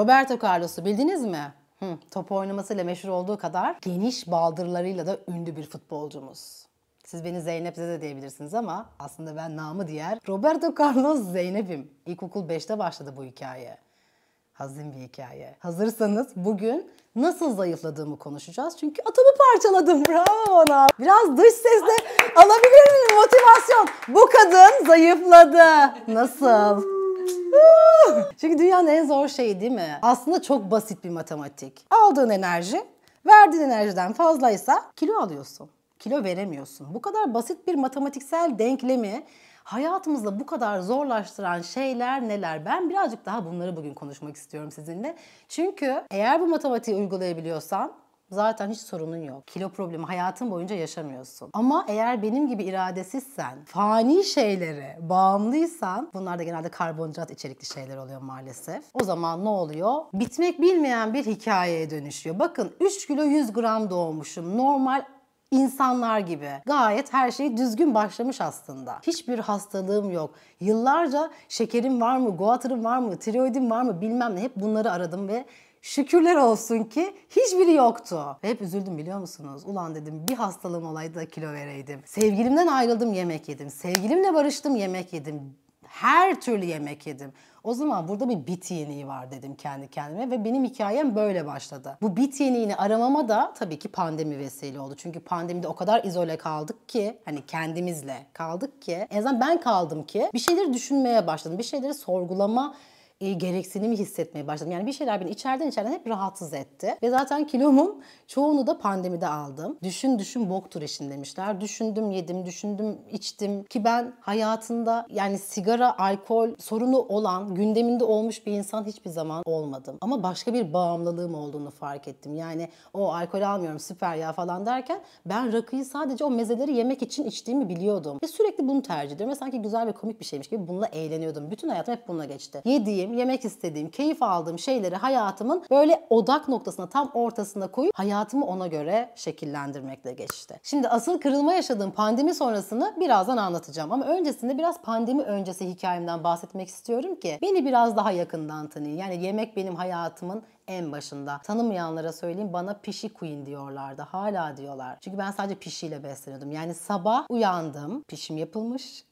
Roberto Carlos'u bildiniz mi? Hı, top oynamasıyla meşhur olduğu kadar geniş baldırlarıyla da ünlü bir futbolcumuz. Siz beni Zeynep Zede diyebilirsiniz ama aslında ben namı diğer Roberto Carlos Zeynep'im. İlkokul 5'te başladı bu hikaye. Hazin bir hikaye. Hazırsanız bugün nasıl zayıfladığımı konuşacağız. Çünkü atomu parçaladım. Bravo ona. Biraz dış sesle alabilir miyim motivasyon? Bu kadın zayıfladı. Nasıl? Çünkü dünyanın en zor şeyi değil mi? Aslında çok basit bir matematik. Aldığın enerji, verdiğin enerjiden fazlaysa kilo alıyorsun. Kilo veremiyorsun. Bu kadar basit bir matematiksel denklemi hayatımızda bu kadar zorlaştıran şeyler neler? Ben birazcık daha bunları bugün konuşmak istiyorum sizinle. Çünkü eğer bu matematiği uygulayabiliyorsan zaten hiç sorunun yok. Kilo problemi hayatın boyunca yaşamıyorsun. Ama eğer benim gibi iradesizsen, fani şeylere bağımlıysan bunlar da genelde karbonhidrat içerikli şeyler oluyor maalesef. O zaman ne oluyor? Bitmek bilmeyen bir hikayeye dönüşüyor. Bakın 3 kilo 100 gram doğmuşum. Normal insanlar gibi. Gayet her şey düzgün başlamış aslında. Hiçbir hastalığım yok. Yıllarca şekerim var mı, guatrım var mı, tiroidim var mı bilmem ne hep bunları aradım ve Şükürler olsun ki hiçbiri yoktu. hep üzüldüm biliyor musunuz? Ulan dedim bir hastalığım olaydı da kilo vereydim. Sevgilimden ayrıldım yemek yedim. Sevgilimle barıştım yemek yedim. Her türlü yemek yedim. O zaman burada bir bit yeniği var dedim kendi kendime ve benim hikayem böyle başladı. Bu bit yeniğini aramama da tabii ki pandemi vesile oldu. Çünkü pandemide o kadar izole kaldık ki hani kendimizle kaldık ki en azından ben kaldım ki bir şeyleri düşünmeye başladım. Bir şeyleri sorgulama e, gereksinimi hissetmeye başladım. Yani bir şeyler beni içeriden içeriden hep rahatsız etti. Ve zaten kilomun çoğunu da pandemide aldım. Düşün düşün bok tureşin demişler. Düşündüm yedim, düşündüm içtim. Ki ben hayatında yani sigara, alkol sorunu olan, gündeminde olmuş bir insan hiçbir zaman olmadım. Ama başka bir bağımlılığım olduğunu fark ettim. Yani o alkol almıyorum süper ya falan derken ben rakıyı sadece o mezeleri yemek için içtiğimi biliyordum. Ve sürekli bunu tercih ediyorum. Ve sanki güzel ve komik bir şeymiş gibi bununla eğleniyordum. Bütün hayatım hep bununla geçti. Yediğim, yediğim, yemek istediğim, keyif aldığım şeyleri hayatımın böyle odak noktasına tam ortasına koyup hayatımı ona göre şekillendirmekle geçti. Şimdi asıl kırılma yaşadığım pandemi sonrasını birazdan anlatacağım ama öncesinde biraz pandemi öncesi hikayemden bahsetmek istiyorum ki beni biraz daha yakından tanıyın. Yani yemek benim hayatımın en başında. Tanımayanlara söyleyeyim bana pişi queen diyorlardı. Hala diyorlar. Çünkü ben sadece pişiyle besleniyordum. Yani sabah uyandım. Pişim yapılmış.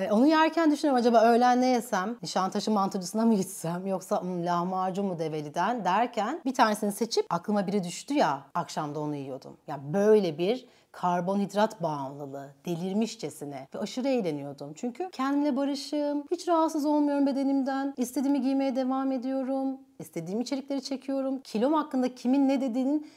E, onu yerken düşünüyorum acaba öğlen ne yesem? Nişantaşı mantıcısına mı gitsem yoksa m, hmm, lahmacun mu develiden derken bir tanesini seçip aklıma biri düştü ya akşamda onu yiyordum. Ya yani böyle bir karbonhidrat bağımlılığı, delirmişçesine ve aşırı eğleniyordum. Çünkü kendimle barışım, hiç rahatsız olmuyorum bedenimden, istediğimi giymeye devam ediyorum, istediğim içerikleri çekiyorum. Kilom hakkında kimin ne dediğinin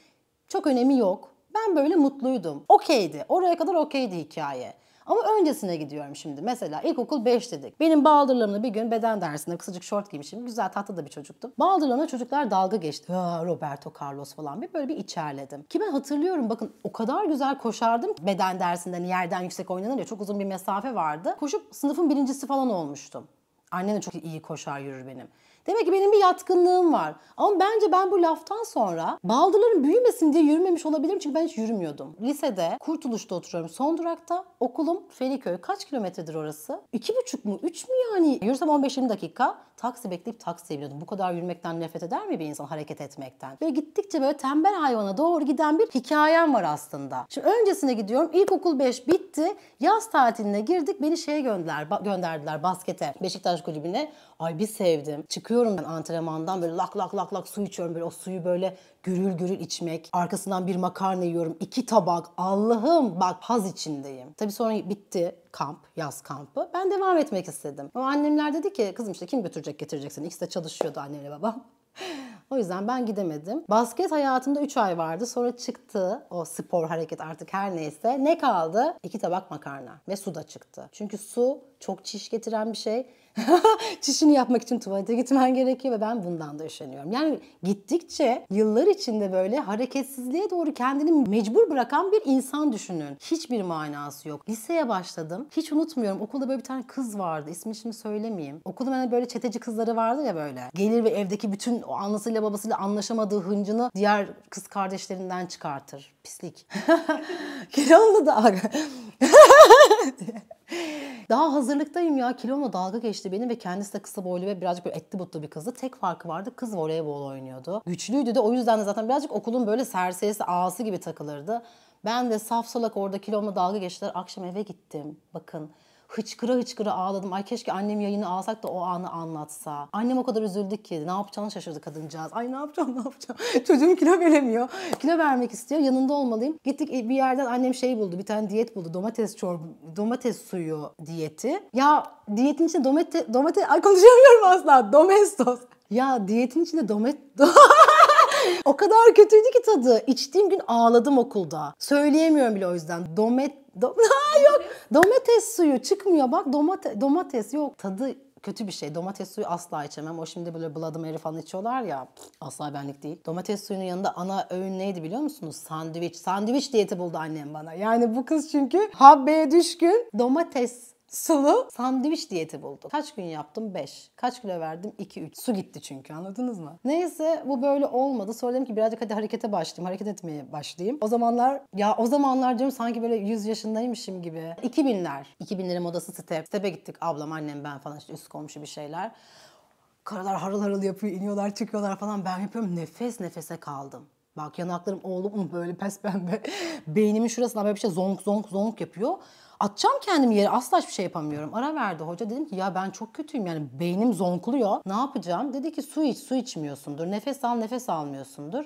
çok önemi yok. Ben böyle mutluydum. Okeydi. Oraya kadar okeydi hikaye. Ama öncesine gidiyorum şimdi. Mesela ilkokul 5 dedik. Benim baldırlarımla bir gün beden dersinde kısacık şort giymişim. Güzel tatlı da bir çocuktum. Baldırlarına çocuklar dalga geçti. Roberto Carlos falan bir böyle bir içerledim. Ki ben hatırlıyorum bakın o kadar güzel koşardım. Beden dersinden yerden yüksek oynanır ya çok uzun bir mesafe vardı. Koşup sınıfın birincisi falan olmuştum. Annem de çok iyi koşar yürür benim. Demek ki benim bir yatkınlığım var. Ama bence ben bu laftan sonra baldırların büyümesin diye yürümemiş olabilirim çünkü ben hiç yürümüyordum. Lisede Kurtuluş'ta oturuyorum son durakta. Okulum Feriköy. Kaç kilometredir orası? 2,5 mu? 3 mü yani? Yürüsem 15-20 dakika taksi bekleyip taksiye biniyordum. Bu kadar yürümekten nefret eder mi bir insan hareket etmekten? Böyle gittikçe böyle tembel hayvana doğru giden bir hikayem var aslında. Şimdi öncesine gidiyorum. İlkokul 5 bitti. Yaz tatiline girdik. Beni şeye gönderdiler, gönderdiler baskete. Beşiktaş kulübüne. Ay bir sevdim. Çıkıyorum ben antrenmandan böyle lak lak lak lak su içiyorum. Böyle o suyu böyle gürül gürül içmek. Arkasından bir makarna yiyorum. iki tabak. Allah'ım bak haz içindeyim. Tabii sonra bitti kamp, yaz kampı. Ben devam etmek istedim. Ama annemler dedi ki kızım işte kim götürecek getireceksin? İkisi de çalışıyordu annemle babam. O yüzden ben gidemedim. Basket hayatımda 3 ay vardı. Sonra çıktı o spor hareket artık her neyse. Ne kaldı? 2 tabak makarna ve su da çıktı. Çünkü su çok çiş getiren bir şey çişini yapmak için tuvalete gitmen gerekiyor ve ben bundan da üşeniyorum. Yani gittikçe yıllar içinde böyle hareketsizliğe doğru kendini mecbur bırakan bir insan düşünün. Hiçbir manası yok. Liseye başladım. Hiç unutmuyorum. Okulda böyle bir tane kız vardı. İsmini şimdi söylemeyeyim. Okulda hani böyle çeteci kızları vardı ya böyle. Gelir ve evdeki bütün o anlasıyla babasıyla anlaşamadığı hıncını diğer kız kardeşlerinden çıkartır. Pislik. Kilonlu da Daha hazırlıktayım ya kilomla dalga geçti benim ve kendisi de kısa boylu ve birazcık böyle etli butlu bir kızdı. Tek farkı vardı kız voleybol oynuyordu. Güçlüydü de o yüzden de zaten birazcık okulun böyle serserisi ağası gibi takılırdı. Ben de saf solak orada kilomla dalga geçtiler. Akşam eve gittim. Bakın hıçkıra hıçkıra ağladım. Ay keşke annem yayını alsak da o anı anlatsa. Annem o kadar üzüldü ki ne yapacağını şaşırdı kadıncağız. Ay ne yapacağım ne yapacağım. Çocuğum kilo veremiyor. Kilo vermek istiyor. Yanında olmalıyım. Gittik e, bir yerden annem şey buldu. Bir tane diyet buldu. Domates çorba, domates suyu diyeti. Ya diyetin içinde domate, domate, ay konuşamıyorum asla. Domestos. Ya diyetin içinde domet... o kadar kötüydü ki tadı. İçtiğim gün ağladım okulda. Söyleyemiyorum bile o yüzden. Domet Do ha, yok domates suyu çıkmıyor bak domate domates yok tadı kötü bir şey. Domates suyu asla içemem. O şimdi böyle Bloody Mary falan içiyorlar ya. Asla benlik değil. Domates suyunun yanında ana öğün neydi biliyor musunuz? Sandviç. Sandviç diyeti buldu annem bana. Yani bu kız çünkü habbeye düşkün. Domates sulu sandviç diyeti buldum. Kaç gün yaptım? 5. Kaç kilo verdim? 2-3. Su gitti çünkü anladınız mı? Neyse bu böyle olmadı. Sonra dedim ki birazcık hadi harekete başlayayım. Hareket etmeye başlayayım. O zamanlar ya o zamanlar diyorum sanki böyle 100 yaşındaymışım gibi. 2000'ler. 2000'lerin modası step. Step'e gittik ablam annem ben falan işte üst komşu bir şeyler. Karalar harıl harıl yapıyor, iniyorlar, çıkıyorlar falan. Ben yapıyorum nefes nefese kaldım. Bak yanaklarım oğlum böyle pes pembe. Beynimin şurasına böyle bir şey zonk zonk zonk yapıyor atacağım kendimi yere asla hiçbir şey yapamıyorum. Ara verdi hoca dedim ki ya ben çok kötüyüm yani beynim zonkluyor. Ne yapacağım? Dedi ki su iç su içmiyorsundur. Nefes al nefes almıyorsundur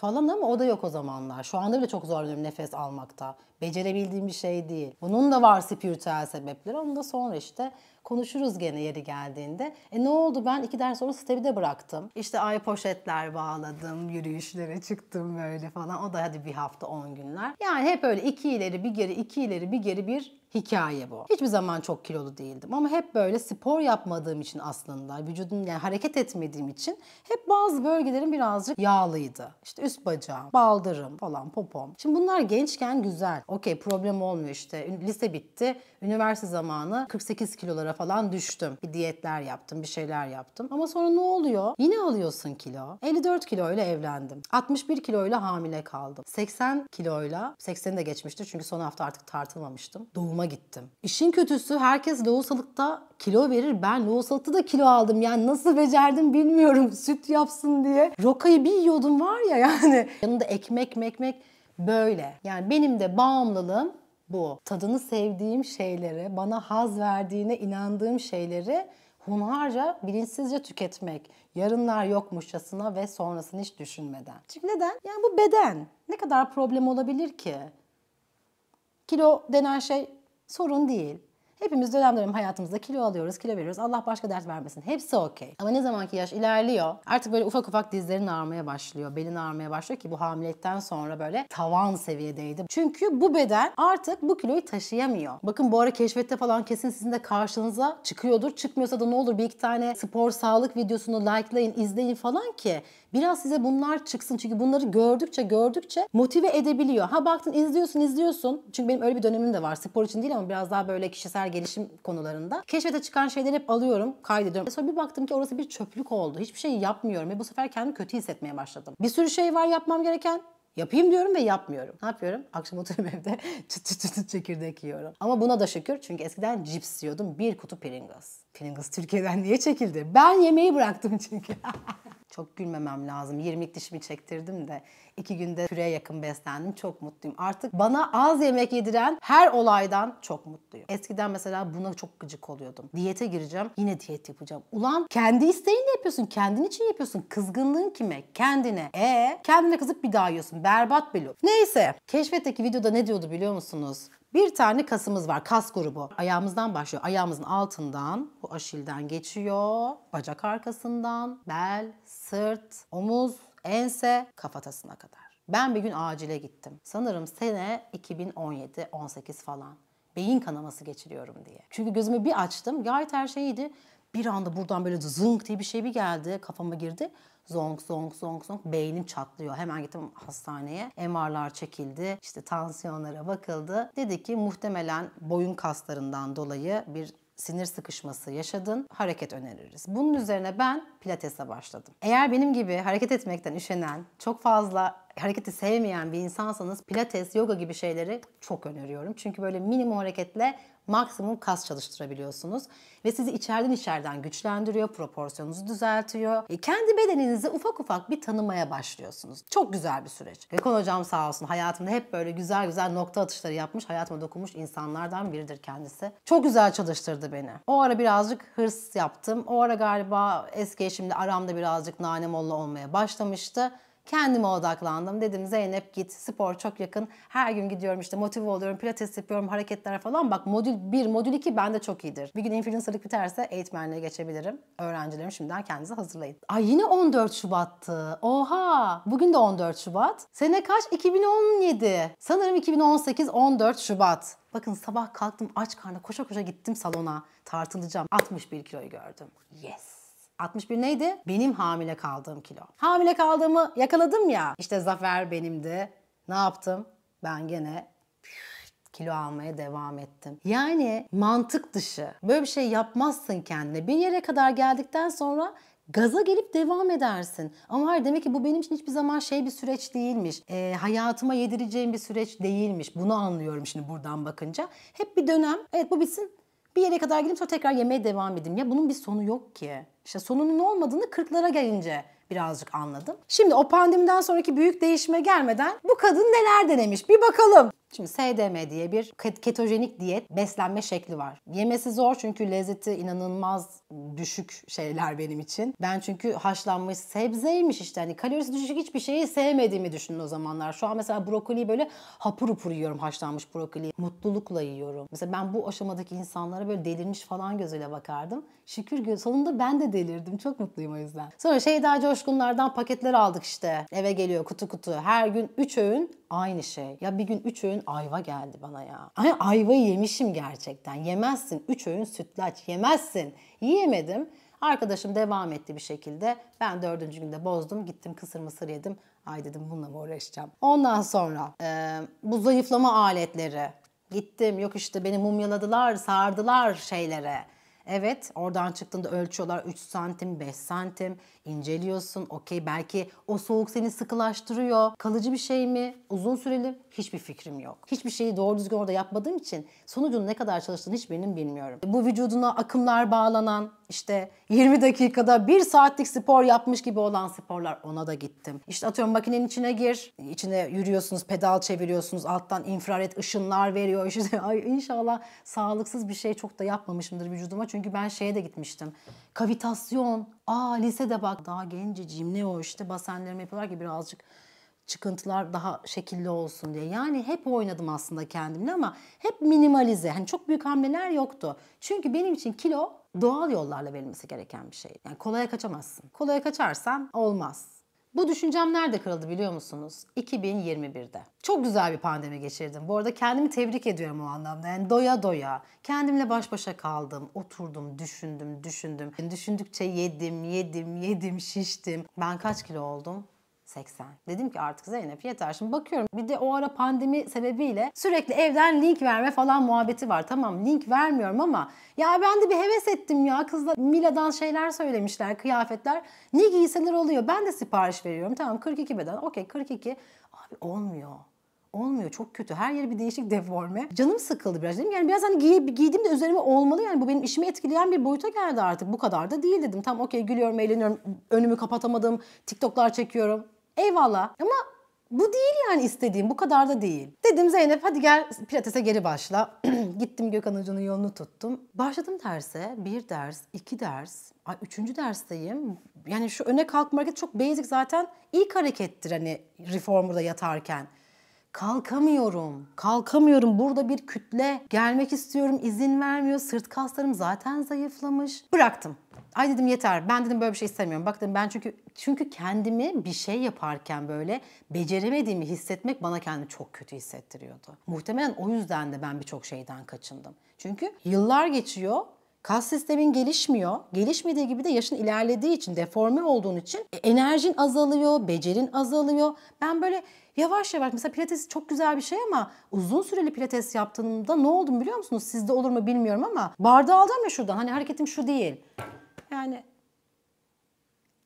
falan ama o da yok o zamanlar. Şu anda bile çok zorlanıyorum nefes almakta. Becerebildiğim bir şey değil. Bunun da var spiritüel sebepleri. Onu da sonra işte Konuşuruz gene yeri geldiğinde. E ne oldu ben iki ders sonra stebi de bıraktım. İşte ay poşetler bağladım, yürüyüşlere çıktım böyle falan. O da hadi bir hafta on günler. Yani hep öyle iki ileri bir geri, iki ileri bir geri bir hikaye bu. Hiçbir zaman çok kilolu değildim ama hep böyle spor yapmadığım için aslında vücudum yani hareket etmediğim için hep bazı bölgelerim birazcık yağlıydı. İşte üst bacağım, baldırım falan popom. Şimdi bunlar gençken güzel. Okey problem olmuyor işte. Lise bitti. Üniversite zamanı 48 kilolara falan düştüm. Bir diyetler yaptım, bir şeyler yaptım. Ama sonra ne oluyor? Yine alıyorsun kilo. 54 kiloyla evlendim. 61 kiloyla hamile kaldım. 80 kiloyla, 80'i de geçmişti çünkü son hafta artık tartılmamıştım. Doğuma gittim. İşin kötüsü herkes lohusalıkta kilo verir. Ben lohusalıkta da kilo aldım. Yani nasıl becerdim bilmiyorum. Süt yapsın diye. Rokayı bir yiyordum var ya yani. Yanında ekmek mekmek böyle. Yani benim de bağımlılığım bu. Tadını sevdiğim şeyleri, bana haz verdiğine inandığım şeyleri hunharca, bilinçsizce tüketmek. Yarınlar yokmuşçasına ve sonrasını hiç düşünmeden. Çünkü neden? Yani bu beden. Ne kadar problem olabilir ki? Kilo denen şey sorun değil. Hepimiz dönem dönem hayatımızda kilo alıyoruz, kilo veriyoruz. Allah başka dert vermesin. Hepsi okey. Ama ne zamanki yaş ilerliyor artık böyle ufak ufak dizlerin ağrımaya başlıyor. Belin ağrımaya başlıyor ki bu hamilelikten sonra böyle tavan seviyedeydi. Çünkü bu beden artık bu kiloyu taşıyamıyor. Bakın bu ara keşfette falan kesin sizin de karşınıza çıkıyordur. Çıkmıyorsa da ne olur bir iki tane spor sağlık videosunu likelayın, izleyin falan ki Biraz size bunlar çıksın çünkü bunları gördükçe gördükçe motive edebiliyor. Ha baktın izliyorsun izliyorsun. Çünkü benim öyle bir dönemim de var. Spor için değil ama biraz daha böyle kişisel gelişim konularında. Keşfete çıkan şeyleri hep alıyorum, kaydediyorum. Sonra bir baktım ki orası bir çöplük oldu. Hiçbir şey yapmıyorum ve bu sefer kendimi kötü hissetmeye başladım. Bir sürü şey var yapmam gereken. Yapayım diyorum ve yapmıyorum. Ne yapıyorum? Akşam oturuyorum evde çıt çıt çıt, çekirdek yiyorum. Ama buna da şükür çünkü eskiden cips yiyordum. Bir kutu Pringles. Pringles Türkiye'den niye çekildi? Ben yemeği bıraktım çünkü. çok gülmemem lazım. 20 dişimi çektirdim de iki günde püreye yakın beslendim. Çok mutluyum. Artık bana az yemek yediren her olaydan çok mutluyum. Eskiden mesela buna çok gıcık oluyordum. Diyete gireceğim. Yine diyet yapacağım. Ulan kendi isteğinle yapıyorsun. Kendin için yapıyorsun. Kızgınlığın kime? Kendine. E kendine kızıp bir daha yiyorsun. Berbat bir loop. Neyse. Keşfetteki videoda ne diyordu biliyor musunuz? Bir tane kasımız var, kas grubu. Ayağımızdan başlıyor. Ayağımızın altından, bu aşilden geçiyor. Bacak arkasından, bel, sırt, omuz, ense, kafatasına kadar. Ben bir gün acile gittim. Sanırım sene 2017-18 falan. Beyin kanaması geçiriyorum diye. Çünkü gözümü bir açtım. Gayet her şey iyiydi. Bir anda buradan böyle zınk diye bir şey bir geldi. Kafama girdi zonk zonk zonk zonk beynim çatlıyor. Hemen gittim hastaneye. MR'lar çekildi. İşte tansiyonlara bakıldı. Dedi ki muhtemelen boyun kaslarından dolayı bir sinir sıkışması yaşadın, hareket öneririz. Bunun üzerine ben pilatese başladım. Eğer benim gibi hareket etmekten üşenen, çok fazla hareketi sevmeyen bir insansanız pilates, yoga gibi şeyleri çok öneriyorum. Çünkü böyle minimum hareketle maksimum kas çalıştırabiliyorsunuz. Ve sizi içeriden içeriden güçlendiriyor, proporsiyonunuzu düzeltiyor. E, kendi bedeninizi ufak ufak bir tanımaya başlıyorsunuz. Çok güzel bir süreç. Gökhan Hocam sağ olsun hayatımda hep böyle güzel güzel nokta atışları yapmış, hayatıma dokunmuş insanlardan biridir kendisi. Çok güzel çalıştırdı beni. O ara birazcık hırs yaptım. O ara galiba eski eşimle aramda birazcık nane molla olmaya başlamıştı kendime odaklandım. Dedim Zeynep git spor çok yakın. Her gün gidiyorum işte motive oluyorum. Pilates yapıyorum hareketler falan. Bak modül 1, modül 2 bende çok iyidir. Bir gün influencerlık biterse eğitmenliğe geçebilirim. Öğrencilerim şimdiden kendinizi hazırlayın. Ay yine 14 Şubat'tı. Oha! Bugün de 14 Şubat. Sene kaç? 2017. Sanırım 2018 14 Şubat. Bakın sabah kalktım aç karnı koşa koşa gittim salona. Tartılacağım. 61 kiloyu gördüm. Yes! 61 neydi? Benim hamile kaldığım kilo. Hamile kaldığımı yakaladım ya. İşte zafer benimdi. Ne yaptım? Ben gene kilo almaya devam ettim. Yani mantık dışı. Böyle bir şey yapmazsın kendine. Bir yere kadar geldikten sonra gaza gelip devam edersin. Ama hayır demek ki bu benim için hiçbir zaman şey bir süreç değilmiş. E, hayatıma yedireceğim bir süreç değilmiş. Bunu anlıyorum şimdi buradan bakınca. Hep bir dönem. Evet bu bitsin. Bir yere kadar gideyim sonra tekrar yemeye devam edeyim. Ya bunun bir sonu yok ki. İşte sonunun olmadığını kırklara gelince birazcık anladım. Şimdi o pandemiden sonraki büyük değişime gelmeden bu kadın neler denemiş bir bakalım. Şimdi SDM diye bir ketojenik diyet beslenme şekli var. Yemesi zor çünkü lezzeti inanılmaz düşük şeyler benim için. Ben çünkü haşlanmış sebzeymiş işte hani kalorisi düşük hiçbir şeyi sevmediğimi düşünün o zamanlar. Şu an mesela brokoli böyle hapur hapur yiyorum haşlanmış brokoli, Mutlulukla yiyorum. Mesela ben bu aşamadaki insanlara böyle delirmiş falan gözüyle bakardım. Şükür sonunda ben de delirdim. Çok mutluyum o yüzden. Sonra şey daha şaşkınlardan paketler aldık işte. Eve geliyor kutu kutu. Her gün 3 öğün aynı şey. Ya bir gün 3 öğün ayva geldi bana ya. Ay, ayvayı yemişim gerçekten. Yemezsin 3 öğün sütlaç. Yemezsin. Yiyemedim. Arkadaşım devam etti bir şekilde. Ben dördüncü günde bozdum. Gittim kısır mısır yedim. Ay dedim bununla mı uğraşacağım? Ondan sonra e, bu zayıflama aletleri. Gittim yok işte beni mumyaladılar, sardılar şeylere. Evet oradan çıktığında ölçüyorlar 3 santim 5 santim inceliyorsun okey belki o soğuk seni sıkılaştırıyor. Kalıcı bir şey mi uzun süreli hiçbir fikrim yok. Hiçbir şeyi doğru düzgün orada yapmadığım için sonucunu ne kadar çalıştığını hiçbirinin bilmiyorum. Bu vücuduna akımlar bağlanan işte 20 dakikada 1 saatlik spor yapmış gibi olan sporlar ona da gittim. İşte atıyorum makinenin içine gir. içine yürüyorsunuz, pedal çeviriyorsunuz. Alttan infrared ışınlar veriyor. İşte, ay inşallah sağlıksız bir şey çok da yapmamışımdır vücuduma. Çünkü ben şeye de gitmiştim. Kavitasyon. Aa lisede bak daha genceciğim ne o işte basenlerimi yapıyorlar ki birazcık çıkıntılar daha şekilli olsun diye. Yani hep oynadım aslında kendimle ama hep minimalize. Hani çok büyük hamleler yoktu. Çünkü benim için kilo doğal yollarla verilmesi gereken bir şey. Yani kolaya kaçamazsın. Kolaya kaçarsan olmaz. Bu düşüncem nerede kırıldı biliyor musunuz? 2021'de. Çok güzel bir pandemi geçirdim. Bu arada kendimi tebrik ediyorum o anlamda. Yani doya doya. Kendimle baş başa kaldım. Oturdum, düşündüm, düşündüm. Düşündükçe yedim, yedim, yedim, şiştim. Ben kaç kilo oldum? 80. Dedim ki artık Zeynep yeter. Şimdi bakıyorum bir de o ara pandemi sebebiyle sürekli evden link verme falan muhabbeti var. Tamam link vermiyorum ama ya ben de bir heves ettim ya. Kızla Mila'dan şeyler söylemişler, kıyafetler. Ne giyseler oluyor. Ben de sipariş veriyorum. Tamam 42 beden. Okey 42. Abi olmuyor. Olmuyor çok kötü. Her yeri bir değişik deforme. Canım sıkıldı biraz dedim. Yani biraz hani giy, giydim de üzerime olmalı yani bu benim işimi etkileyen bir boyuta geldi artık. Bu kadar da değil dedim. Tam okey gülüyorum, eğleniyorum. Önümü kapatamadım. TikTok'lar çekiyorum. Eyvallah ama bu değil yani istediğim, bu kadar da değil. Dedim Zeynep hadi gel pilatese geri başla. Gittim Gökhan Hoca'nın yolunu tuttum. Başladım derse, bir ders, iki ders, ay üçüncü dersteyim. Yani şu öne kalkma hareketi çok basic zaten ilk harekettir hani reformer'da yatarken. Kalkamıyorum, kalkamıyorum. Burada bir kütle. Gelmek istiyorum, izin vermiyor. Sırt kaslarım zaten zayıflamış. Bıraktım. Ay dedim yeter. Ben dedim böyle bir şey istemiyorum. Bak dedim ben çünkü çünkü kendimi bir şey yaparken böyle beceremediğimi hissetmek bana kendimi çok kötü hissettiriyordu. Muhtemelen o yüzden de ben birçok şeyden kaçındım. Çünkü yıllar geçiyor. Kas sistemin gelişmiyor. Gelişmediği gibi de yaşın ilerlediği için, deforme olduğun için e, enerjin azalıyor, becerin azalıyor. Ben böyle yavaş yavaş mesela pilates çok güzel bir şey ama uzun süreli pilates yaptığımda ne oldum biliyor musunuz? Sizde olur mu bilmiyorum ama bardağı aldım ya şuradan. Hani hareketim şu değil yani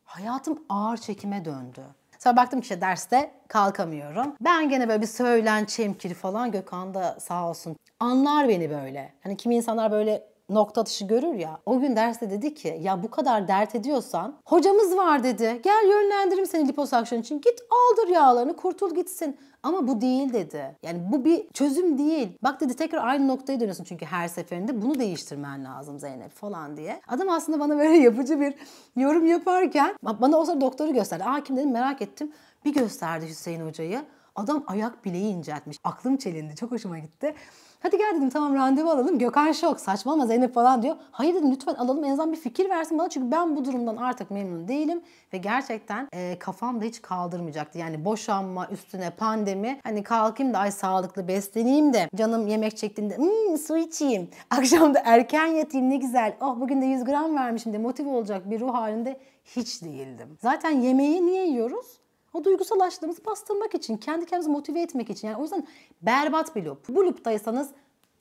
hayatım ağır çekime döndü. Sonra baktım ki işte derste kalkamıyorum. Ben gene böyle bir söylen çemkiri falan Gökhan da sağ olsun anlar beni böyle. Hani kimi insanlar böyle nokta atışı görür ya. O gün derste dedi ki ya bu kadar dert ediyorsan hocamız var dedi. Gel yönlendirim seni liposakşın için. Git aldır yağlarını kurtul gitsin. Ama bu değil dedi. Yani bu bir çözüm değil. Bak dedi tekrar aynı noktaya dönüyorsun çünkü her seferinde bunu değiştirmen lazım Zeynep falan diye. Adam aslında bana böyle yapıcı bir yorum yaparken bana o sırada doktoru gösterdi. Aa kim dedim merak ettim. Bir gösterdi Hüseyin hocayı. Adam ayak bileği inceltmiş. Aklım çelindi. Çok hoşuma gitti. Hadi gel dedim tamam randevu alalım. Gökhan şok saçmalama Zeynep falan diyor. Hayır dedim lütfen alalım en azından bir fikir versin bana. Çünkü ben bu durumdan artık memnun değilim. Ve gerçekten e, kafam da hiç kaldırmayacaktı. Yani boşanma üstüne pandemi. Hani kalkayım da ay sağlıklı besleneyim de canım yemek çektiğinde mmm, su içeyim. Akşam da erken yatayım ne güzel. Oh bugün de 100 gram vermişim de motive olacak bir ruh halinde hiç değildim. Zaten yemeği niye yiyoruz? O duygusal açlığımızı bastırmak için, kendi kendimizi motive etmek için. Yani o yüzden berbat bir loop. Bu looptaysanız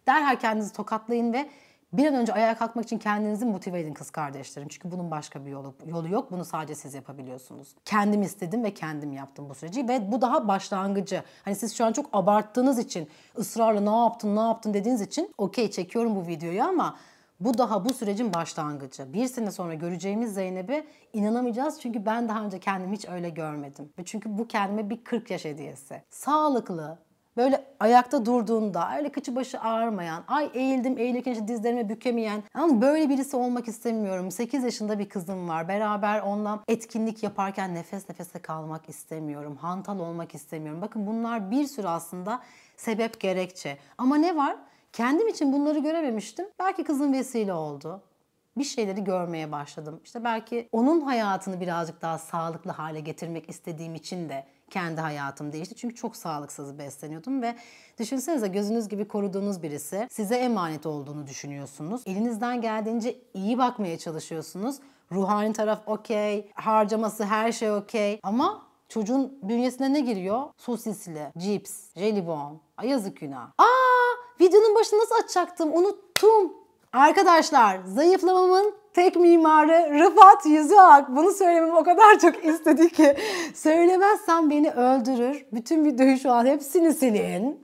derhal kendinizi tokatlayın ve bir an önce ayağa kalkmak için kendinizi motive edin kız kardeşlerim. Çünkü bunun başka bir yolu, yolu yok. Bunu sadece siz yapabiliyorsunuz. Kendim istedim ve kendim yaptım bu süreci. Ve bu daha başlangıcı. Hani siz şu an çok abarttığınız için, ısrarla ne yaptın ne yaptın dediğiniz için okey çekiyorum bu videoyu ama bu daha bu sürecin başlangıcı. Bir sene sonra göreceğimiz Zeynep'i inanamayacağız çünkü ben daha önce kendimi hiç öyle görmedim. Ve çünkü bu kendime bir 40 yaş hediyesi. Sağlıklı, böyle ayakta durduğunda, öyle kıçı başı ağrımayan, ay eğildim eğilirken işte dizlerime bükemeyen. ama böyle birisi olmak istemiyorum. 8 yaşında bir kızım var. Beraber onunla etkinlik yaparken nefes nefese kalmak istemiyorum. Hantal olmak istemiyorum. Bakın bunlar bir sürü aslında sebep gerekçe. Ama ne var? Kendim için bunları görememiştim. Belki kızın vesile oldu. Bir şeyleri görmeye başladım. İşte belki onun hayatını birazcık daha sağlıklı hale getirmek istediğim için de kendi hayatım değişti. Çünkü çok sağlıksız besleniyordum ve düşünsenize gözünüz gibi koruduğunuz birisi size emanet olduğunu düşünüyorsunuz. Elinizden geldiğince iyi bakmaya çalışıyorsunuz. Ruhani taraf okey, harcaması her şey okey ama çocuğun bünyesine ne giriyor? Sosisli, cips, jelibon, ayazık günah. Aa Videonun başını nasıl açacaktım unuttum. Arkadaşlar zayıflamamın tek mimarı Rıfat Yüzüak. Bunu söylememi o kadar çok istedi ki. Söylemezsem beni öldürür. Bütün videoyu şu an hepsini silin.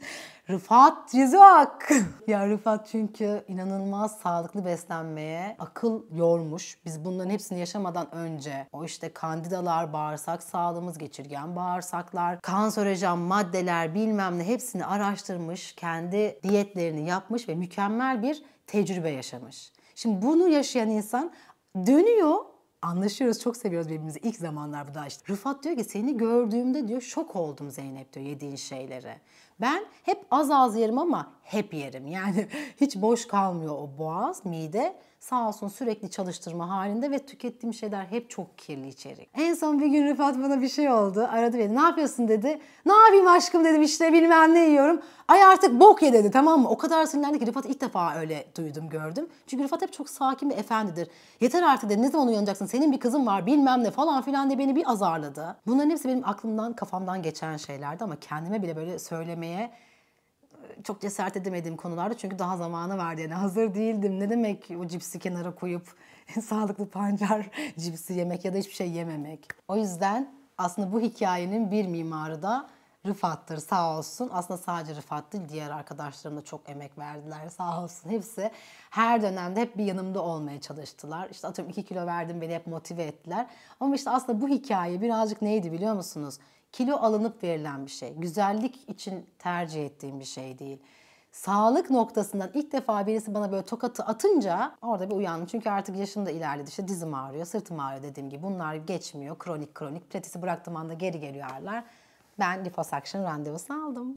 Rıfat Cizak. ya Rıfat çünkü inanılmaz sağlıklı beslenmeye akıl yormuş. Biz bunların hepsini yaşamadan önce o işte kandidalar, bağırsak sağlığımız, geçirgen bağırsaklar, kanserojen maddeler bilmem ne hepsini araştırmış, kendi diyetlerini yapmış ve mükemmel bir tecrübe yaşamış. Şimdi bunu yaşayan insan dönüyor anlaşıyoruz, çok seviyoruz birbirimizi ilk zamanlar bu da işte. Rıfat diyor ki seni gördüğümde diyor şok oldum Zeynep diyor yediğin şeylere. Ben hep az az yerim ama hep yerim. Yani hiç boş kalmıyor o boğaz, mide. Sağ olsun sürekli çalıştırma halinde ve tükettiğim şeyler hep çok kirli içerik. En son bir gün Rıfat bana bir şey oldu. Aradı beni. Ne yapıyorsun dedi. Ne yapayım aşkım dedim işte bilmem ne yiyorum. Ay artık bok ye dedi tamam mı? O kadar sinirlendi ki Rıfat ilk defa öyle duydum gördüm. Çünkü Rıfat hep çok sakin bir efendidir. Yeter artık dedi ne zaman uyanacaksın senin bir kızın var bilmem ne falan filan de beni bir azarladı. Bunların hepsi benim aklımdan kafamdan geçen şeylerdi ama kendime bile böyle söylemeye çok cesaret edemediğim konularda çünkü daha zamanı vardı yani hazır değildim. Ne demek o cipsi kenara koyup sağlıklı pancar cipsi yemek ya da hiçbir şey yememek. O yüzden aslında bu hikayenin bir mimarı da Rıfat'tır sağ olsun. Aslında sadece Rıfat değil diğer arkadaşlarım da çok emek verdiler sağ olsun. Hepsi her dönemde hep bir yanımda olmaya çalıştılar. İşte atıyorum 2 kilo verdim beni hep motive ettiler. Ama işte aslında bu hikaye birazcık neydi biliyor musunuz? Kilo alınıp verilen bir şey. Güzellik için tercih ettiğim bir şey değil. Sağlık noktasından ilk defa birisi bana böyle tokatı atınca orada bir uyandım. Çünkü artık yaşım da ilerledi. İşte dizim ağrıyor, sırtım ağrıyor dediğim gibi. Bunlar geçmiyor. Kronik kronik. Pilatesi bıraktığım anda geri geliyorlar. Ben liposuction randevusu aldım.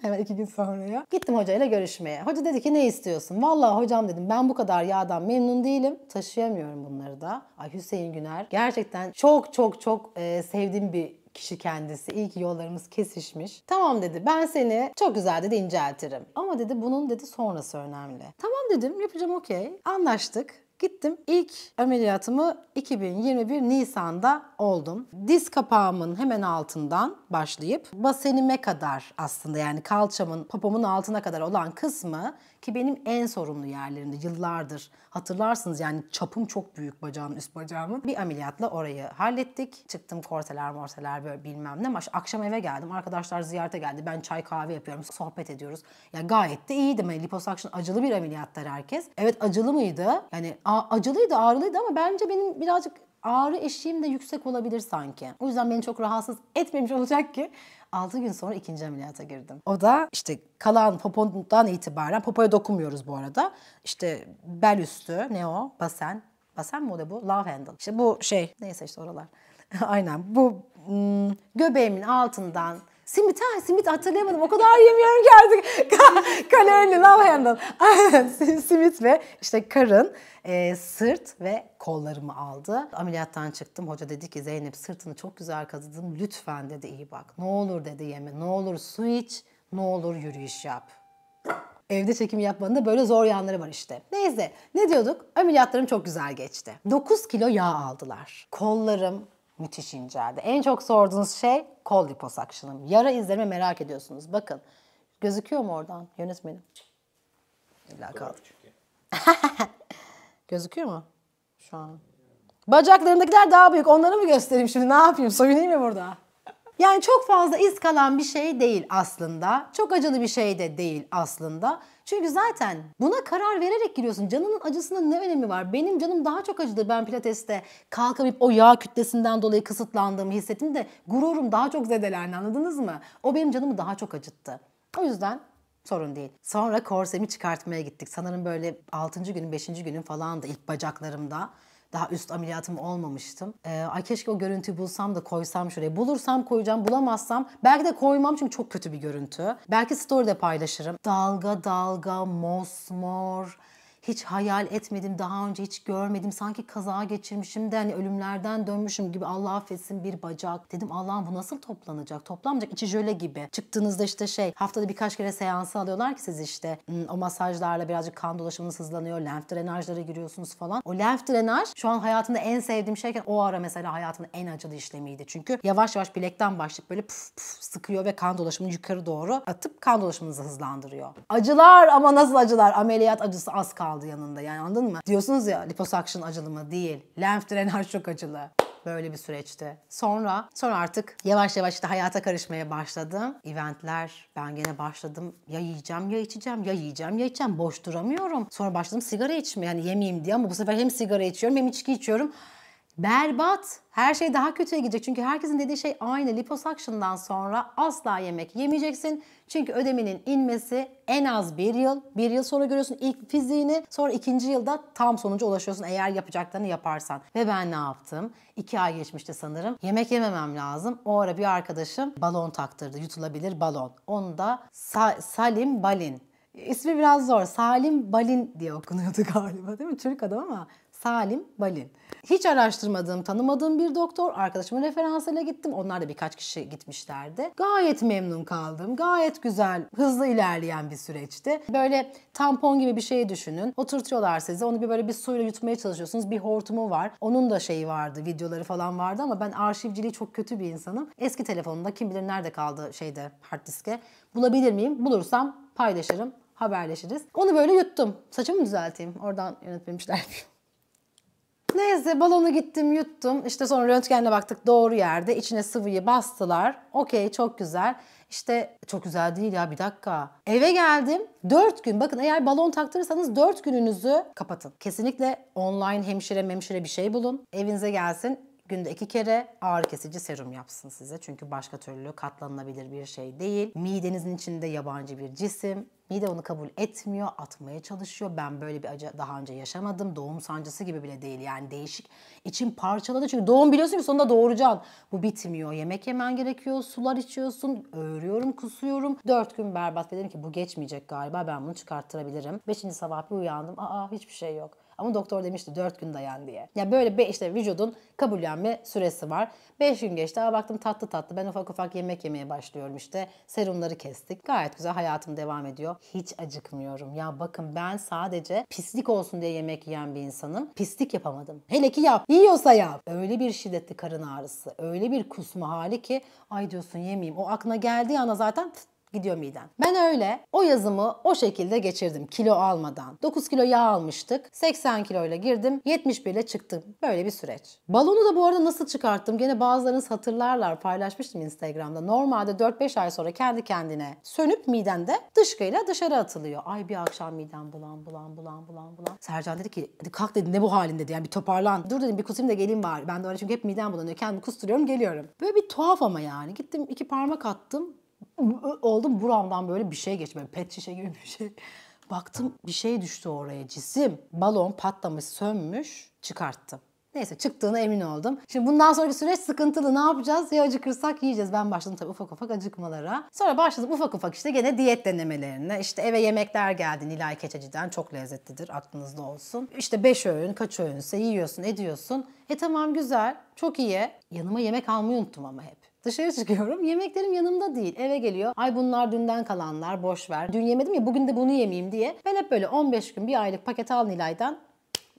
Hemen iki gün sonraya. Gittim hocayla görüşmeye. Hoca dedi ki ne istiyorsun? Vallahi hocam dedim ben bu kadar yağdan memnun değilim. Taşıyamıyorum bunları da. Ay Hüseyin Güner gerçekten çok çok çok e, sevdiğim bir kişi kendisi. İyi ki yollarımız kesişmiş. Tamam dedi ben seni çok güzel dedi inceltirim. Ama dedi bunun dedi sonrası önemli. Tamam dedim yapacağım okey. Anlaştık. Gittim ilk ameliyatımı 2021 Nisan'da oldum. Diz kapağımın hemen altından başlayıp basenime kadar aslında yani kalçamın, popomun altına kadar olan kısmı ki benim en sorumlu yerlerimde yıllardır hatırlarsınız yani çapım çok büyük bacağım üst bacağımı Bir ameliyatla orayı hallettik. Çıktım korseler morseler böyle bilmem ne. Akşam eve geldim. Arkadaşlar ziyarete geldi. Ben çay kahve yapıyorum. Sohbet ediyoruz. Ya yani gayet de iyiydim. Yani liposuction acılı bir ameliyatta herkes. Evet acılı mıydı? Yani acılıydı, ağrılıydı ama bence benim birazcık ağrı eşiğim de yüksek olabilir sanki. O yüzden beni çok rahatsız etmemiş olacak ki 6 gün sonra ikinci ameliyata girdim. O da işte kalan popondan itibaren, popoya dokunmuyoruz bu arada. İşte bel üstü, ne o? Basen. Basen mi o da bu? Love handle. İşte bu şey, neyse işte oralar. Aynen bu hmm, göbeğimin altından Simit ha simit hatırlayamadım. O kadar yemiyorum ki artık. Kalorili love handle. Aynen simit ve işte karın, e, sırt ve kollarımı aldı. Ameliyattan çıktım. Hoca dedi ki Zeynep sırtını çok güzel kazıdım. Lütfen dedi iyi bak. Ne olur dedi yeme. Ne olur su iç. Ne olur yürüyüş yap. Evde çekim yapmanın da böyle zor yanları var işte. Neyse ne diyorduk? Ameliyatlarım çok güzel geçti. 9 kilo yağ aldılar. Kollarım, müthiş inceldi. En çok sorduğunuz şey kol liposuction'ım. Yara izlerimi merak ediyorsunuz. Bakın gözüküyor mu oradan yönetmenim? İlla kaldı. gözüküyor mu şu an? Bacaklarındakiler daha büyük. Onları mı göstereyim şimdi? Ne yapayım? Soyunayım mı burada? Yani çok fazla iz kalan bir şey değil aslında. Çok acılı bir şey de değil aslında. Çünkü zaten buna karar vererek giriyorsun. Canının acısının ne önemi var? Benim canım daha çok acıdı. Ben pilateste kalkamayıp o yağ kütlesinden dolayı kısıtlandığımı hissettim de gururum daha çok zedelendi anladınız mı? O benim canımı daha çok acıttı. O yüzden Sorun değil. Sonra korsemi çıkartmaya gittik. Sanırım böyle 6. günün 5. günün falandı ilk bacaklarımda. Daha üst ameliyatım olmamıştım. Ee, ay keşke o görüntüyü bulsam da koysam şuraya. Bulursam koyacağım, bulamazsam belki de koymam çünkü çok kötü bir görüntü. Belki story'de paylaşırım. Dalga dalga, mosmor, hiç hayal etmedim, daha önce hiç görmedim. Sanki kaza geçirmişim de hani ölümlerden dönmüşüm gibi Allah affetsin bir bacak. Dedim Allah'ım bu nasıl toplanacak? Toplanmayacak içi jöle gibi. Çıktığınızda işte şey haftada birkaç kere seansı alıyorlar ki siz işte o masajlarla birazcık kan dolaşımınız hızlanıyor. Lenf drenajlara giriyorsunuz falan. O lenf drenaj şu an hayatımda en sevdiğim şeyken o ara mesela hayatımın en acılı işlemiydi. Çünkü yavaş yavaş bilekten başlayıp böyle puf puf sıkıyor ve kan dolaşımını yukarı doğru atıp kan dolaşımınızı hızlandırıyor. Acılar ama nasıl acılar? Ameliyat acısı az kaldı kaldı yanında yani anladın mı? Diyorsunuz ya liposuction acılı mı? Değil. Lenf drenaj çok acılı böyle bir süreçti. Sonra sonra artık yavaş yavaş işte hayata karışmaya başladım. Eventler ben gene başladım. Ya yiyeceğim ya içeceğim ya yiyeceğim ya içeceğim boş duramıyorum. Sonra başladım sigara içmeye yani yemeyeyim diye ama bu sefer hem sigara içiyorum hem içki içiyorum berbat. Her şey daha kötüye gidecek. Çünkü herkesin dediği şey aynı. Liposuction'dan sonra asla yemek yemeyeceksin. Çünkü ödeminin inmesi en az bir yıl. Bir yıl sonra görüyorsun ilk fiziğini. Sonra ikinci yılda tam sonuca ulaşıyorsun eğer yapacaklarını yaparsan. Ve ben ne yaptım? İki ay geçmişti sanırım. Yemek yememem lazım. O ara bir arkadaşım balon taktırdı. Yutulabilir balon. Onu da Sa- Salim Balin İsmi biraz zor. Salim Balin diye okunuyordu galiba değil mi? Türk adam ama Salim Balin. Hiç araştırmadığım, tanımadığım bir doktor. Arkadaşımın referansıyla gittim. Onlar da birkaç kişi gitmişlerdi. Gayet memnun kaldım. Gayet güzel, hızlı ilerleyen bir süreçti. Böyle tampon gibi bir şey düşünün. Oturtuyorlar sizi. Onu bir böyle bir suyla yutmaya çalışıyorsunuz. Bir hortumu var. Onun da şeyi vardı, videoları falan vardı ama ben arşivciliği çok kötü bir insanım. Eski telefonumda kim bilir nerede kaldı şeyde hard diske. Bulabilir miyim? Bulursam paylaşırım haberleşiriz. Onu böyle yuttum. Saçımı düzelteyim. Oradan yönetmemişler. Neyse balonu gittim yuttum. İşte sonra röntgenle baktık doğru yerde. İçine sıvıyı bastılar. Okey çok güzel. İşte çok güzel değil ya bir dakika. Eve geldim. 4 gün bakın eğer balon taktırırsanız 4 gününüzü kapatın. Kesinlikle online hemşire memşire bir şey bulun. Evinize gelsin. Günde iki kere ağrı kesici serum yapsın size. Çünkü başka türlü katlanılabilir bir şey değil. Midenizin içinde yabancı bir cisim. Mide onu kabul etmiyor, atmaya çalışıyor. Ben böyle bir acı daha önce yaşamadım. Doğum sancısı gibi bile değil yani değişik. İçim parçaladı çünkü doğum biliyorsun ki sonunda doğuracaksın. Bu bitmiyor. Yemek yemen gerekiyor, sular içiyorsun, öğürüyorum, kusuyorum. Dört gün berbat dedim ki bu geçmeyecek galiba ben bunu çıkarttırabilirim. Beşinci sabah bir uyandım. Aa hiçbir şey yok. Ama doktor demişti 4 gün dayan diye. Ya böyle be işte vücudun kabullenme süresi var. 5 gün geçti. Aa baktım tatlı tatlı ben ufak ufak yemek yemeye başlıyorum işte. Serumları kestik. Gayet güzel hayatım devam ediyor. Hiç acıkmıyorum. Ya bakın ben sadece pislik olsun diye yemek yiyen bir insanım. Pislik yapamadım. Hele ki yap. Yiyorsa yap. Öyle bir şiddetli karın ağrısı. Öyle bir kusma hali ki ay diyorsun yemeyeyim. O aklına geldiği ana zaten tıt gidiyor miden. Ben öyle o yazımı o şekilde geçirdim kilo almadan. 9 kilo yağ almıştık. 80 kiloyla girdim. 71 ile çıktım. Böyle bir süreç. Balonu da bu arada nasıl çıkarttım? Gene bazılarınız hatırlarlar. Paylaşmıştım Instagram'da. Normalde 4-5 ay sonra kendi kendine sönüp midende dışkıyla dışarı atılıyor. Ay bir akşam midem bulan bulan bulan bulan bulan. Sercan dedi ki hadi kalk dedi ne bu halin dedi. Yani bir toparlan. Dur dedim bir kusayım da geleyim bari. Ben de öyle çünkü hep midem bulanıyor. Kendimi kusturuyorum geliyorum. Böyle bir tuhaf ama yani. Gittim iki parmak attım oldum buramdan böyle bir şey geçme Böyle pet şişe gibi bir şey. Baktım bir şey düştü oraya cisim. Balon patlamış, sönmüş. Çıkarttım. Neyse çıktığına emin oldum. Şimdi bundan sonraki süreç sıkıntılı. Ne yapacağız? Ya acıkırsak yiyeceğiz. Ben başladım tabii ufak ufak acıkmalara. Sonra başladım ufak ufak işte gene diyet denemelerine. İşte eve yemekler geldi Nilay Keçeci'den. Çok lezzetlidir. Aklınızda olsun. İşte 5 öğün, kaç öğünse yiyorsun, ediyorsun. E tamam güzel, çok iyi. Yanıma yemek almayı unuttum ama hep. Dışarı çıkıyorum. Yemeklerim yanımda değil. Eve geliyor. Ay bunlar dünden kalanlar. Boş ver. Dün yemedim ya bugün de bunu yemeyeyim diye. Ben hep böyle 15 gün bir aylık paket al Nilay'dan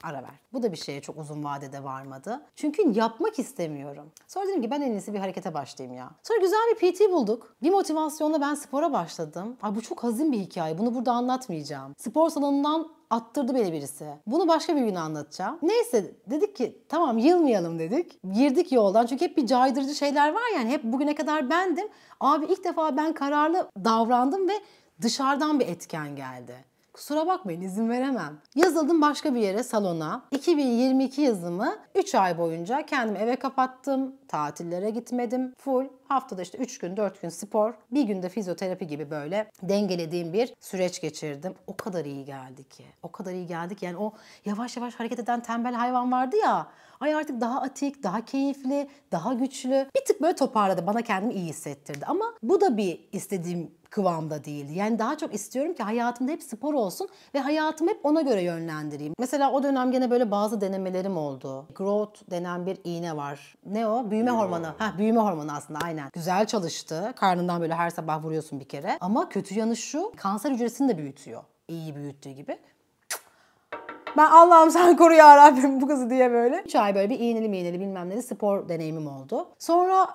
ara ver. Bu da bir şeye çok uzun vadede varmadı. Çünkü yapmak istemiyorum. Sonra dedim ki ben en iyisi bir harekete başlayayım ya. Sonra güzel bir PT bulduk. Bir motivasyonla ben spora başladım. Ay bu çok hazin bir hikaye. Bunu burada anlatmayacağım. Spor salonundan attırdı beni birisi. Bunu başka bir gün anlatacağım. Neyse dedik ki tamam yılmayalım dedik. Girdik yoldan çünkü hep bir caydırıcı şeyler var yani hep bugüne kadar bendim. Abi ilk defa ben kararlı davrandım ve dışarıdan bir etken geldi. Kusura bakmayın izin veremem. Yazıldım başka bir yere salona. 2022 yazımı 3 ay boyunca kendimi eve kapattım. Tatillere gitmedim. Full haftada işte 3 gün 4 gün spor, bir günde fizyoterapi gibi böyle dengelediğim bir süreç geçirdim. O kadar iyi geldi ki. O kadar iyi geldi ki yani o yavaş yavaş hareket eden tembel hayvan vardı ya Ay artık daha atik, daha keyifli, daha güçlü. Bir tık böyle toparladı. Bana kendimi iyi hissettirdi. Ama bu da bir istediğim kıvamda değildi. Yani daha çok istiyorum ki hayatımda hep spor olsun ve hayatımı hep ona göre yönlendireyim. Mesela o dönem gene böyle bazı denemelerim oldu. Growth denen bir iğne var. Ne o? Büyüme hormonu. Ha büyüme hormonu aslında aynen. Güzel çalıştı. Karnından böyle her sabah vuruyorsun bir kere. Ama kötü yanı şu kanser hücresini de büyütüyor. İyi büyüttüğü gibi. Ben Allah'ım sen koru ya Rabbim bu kızı diye böyle. 3 ay böyle bir iğneli iğneli bilmem neli spor deneyimim oldu. Sonra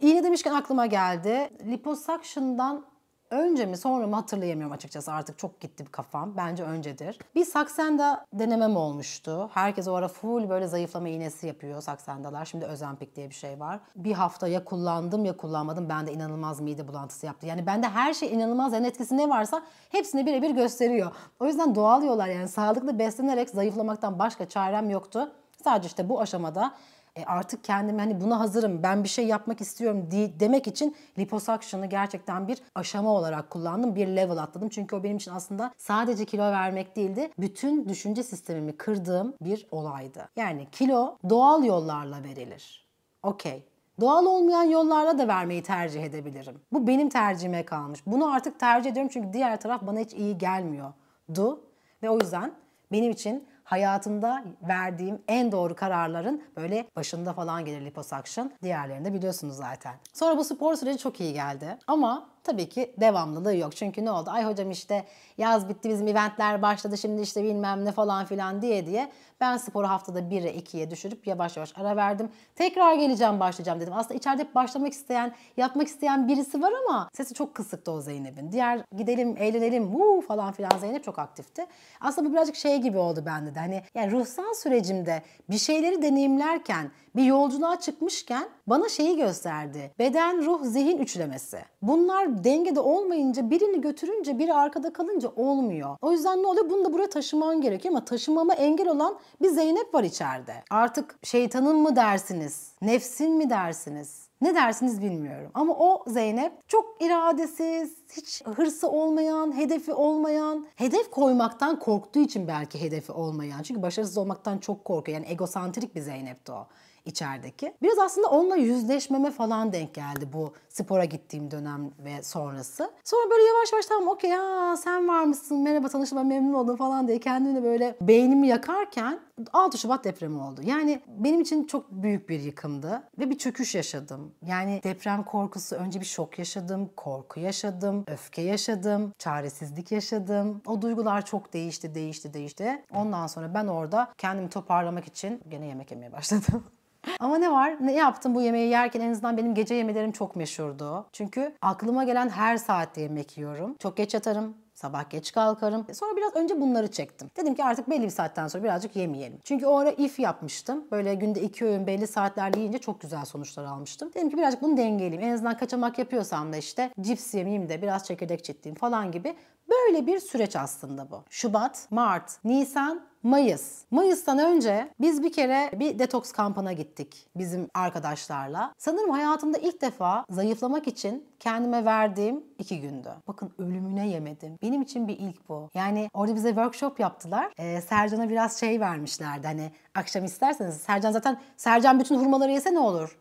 iğne demişken aklıma geldi. Liposuction'dan önce mi sonra mı hatırlayamıyorum açıkçası artık çok gitti bir kafam. Bence öncedir. Bir Saksenda denemem olmuştu. Herkes o ara full böyle zayıflama iğnesi yapıyor Saksendalar. Şimdi Özenpik diye bir şey var. Bir hafta ya kullandım ya kullanmadım. Ben de inanılmaz mide bulantısı yaptı. Yani bende her şey inanılmaz. en etkisi ne varsa hepsini birebir gösteriyor. O yüzden doğal yollar yani sağlıklı beslenerek zayıflamaktan başka çarem yoktu. Sadece işte bu aşamada e artık kendimi hani buna hazırım ben bir şey yapmak istiyorum di demek için liposuction'ı gerçekten bir aşama olarak kullandım. Bir level atladım. Çünkü o benim için aslında sadece kilo vermek değildi. Bütün düşünce sistemimi kırdığım bir olaydı. Yani kilo doğal yollarla verilir. Okey. Doğal olmayan yollarla da vermeyi tercih edebilirim. Bu benim tercihime kalmış. Bunu artık tercih ediyorum çünkü diğer taraf bana hiç iyi gelmiyor. Du ve o yüzden benim için hayatımda verdiğim en doğru kararların böyle başında falan gelir liposuction. Diğerlerini de biliyorsunuz zaten. Sonra bu spor süreci çok iyi geldi. Ama Tabii ki devamlılığı yok. Çünkü ne oldu? Ay hocam işte yaz bitti bizim eventler başladı şimdi işte bilmem ne falan filan diye diye. Ben sporu haftada 1'e 2'ye düşürüp yavaş yavaş ara verdim. Tekrar geleceğim başlayacağım dedim. Aslında içeride hep başlamak isteyen, yapmak isteyen birisi var ama sesi çok kısıktı o Zeynep'in. Diğer gidelim, eğlenelim, vuu falan filan Zeynep çok aktifti. Aslında bu birazcık şey gibi oldu bende de. Hani yani ruhsal sürecimde bir şeyleri deneyimlerken bir yolculuğa çıkmışken bana şeyi gösterdi. Beden, ruh, zihin üçlemesi. Bunlar dengede olmayınca birini götürünce biri arkada kalınca olmuyor. O yüzden ne oluyor? Bunu da buraya taşıman gerekiyor ama taşımama engel olan bir Zeynep var içeride. Artık şeytanın mı dersiniz? Nefsin mi dersiniz? Ne dersiniz bilmiyorum. Ama o Zeynep çok iradesiz, hiç hırsı olmayan, hedefi olmayan, hedef koymaktan korktuğu için belki hedefi olmayan. Çünkü başarısız olmaktan çok korkuyor. Yani egosantrik bir Zeynep'ti o içerideki. Biraz aslında onunla yüzleşmeme falan denk geldi bu spora gittiğim dönem ve sonrası. Sonra böyle yavaş yavaş tamam okey ya sen var mısın merhaba tanışma memnun oldum falan diye kendimle böyle beynimi yakarken 6 Şubat depremi oldu. Yani benim için çok büyük bir yıkımdı ve bir çöküş yaşadım. Yani deprem korkusu önce bir şok yaşadım, korku yaşadım, öfke yaşadım, çaresizlik yaşadım. O duygular çok değişti, değişti, değişti. Ondan sonra ben orada kendimi toparlamak için gene yemek yemeye başladım. Ama ne var? Ne yaptım bu yemeği yerken en azından benim gece yemelerim çok meşhurdu. Çünkü aklıma gelen her saatte yemek yiyorum. Çok geç yatarım, Sabah geç kalkarım. E, sonra biraz önce bunları çektim. Dedim ki artık belli bir saatten sonra birazcık yemeyelim. Çünkü o ara if yapmıştım. Böyle günde iki öğün belli saatlerde yiyince çok güzel sonuçlar almıştım. Dedim ki birazcık bunu dengeleyeyim. En azından kaçamak yapıyorsam da işte cips yemeyeyim de biraz çekirdek çitleyeyim falan gibi Böyle bir süreç aslında bu. Şubat, Mart, Nisan, Mayıs. Mayıs'tan önce biz bir kere bir detoks kampına gittik bizim arkadaşlarla. Sanırım hayatımda ilk defa zayıflamak için kendime verdiğim iki gündü. Bakın ölümüne yemedim. Benim için bir ilk bu. Yani orada bize workshop yaptılar. Ee, Sercan'a biraz şey vermişlerdi hani akşam isterseniz. Sercan zaten Sercan bütün hurmaları yese ne olur?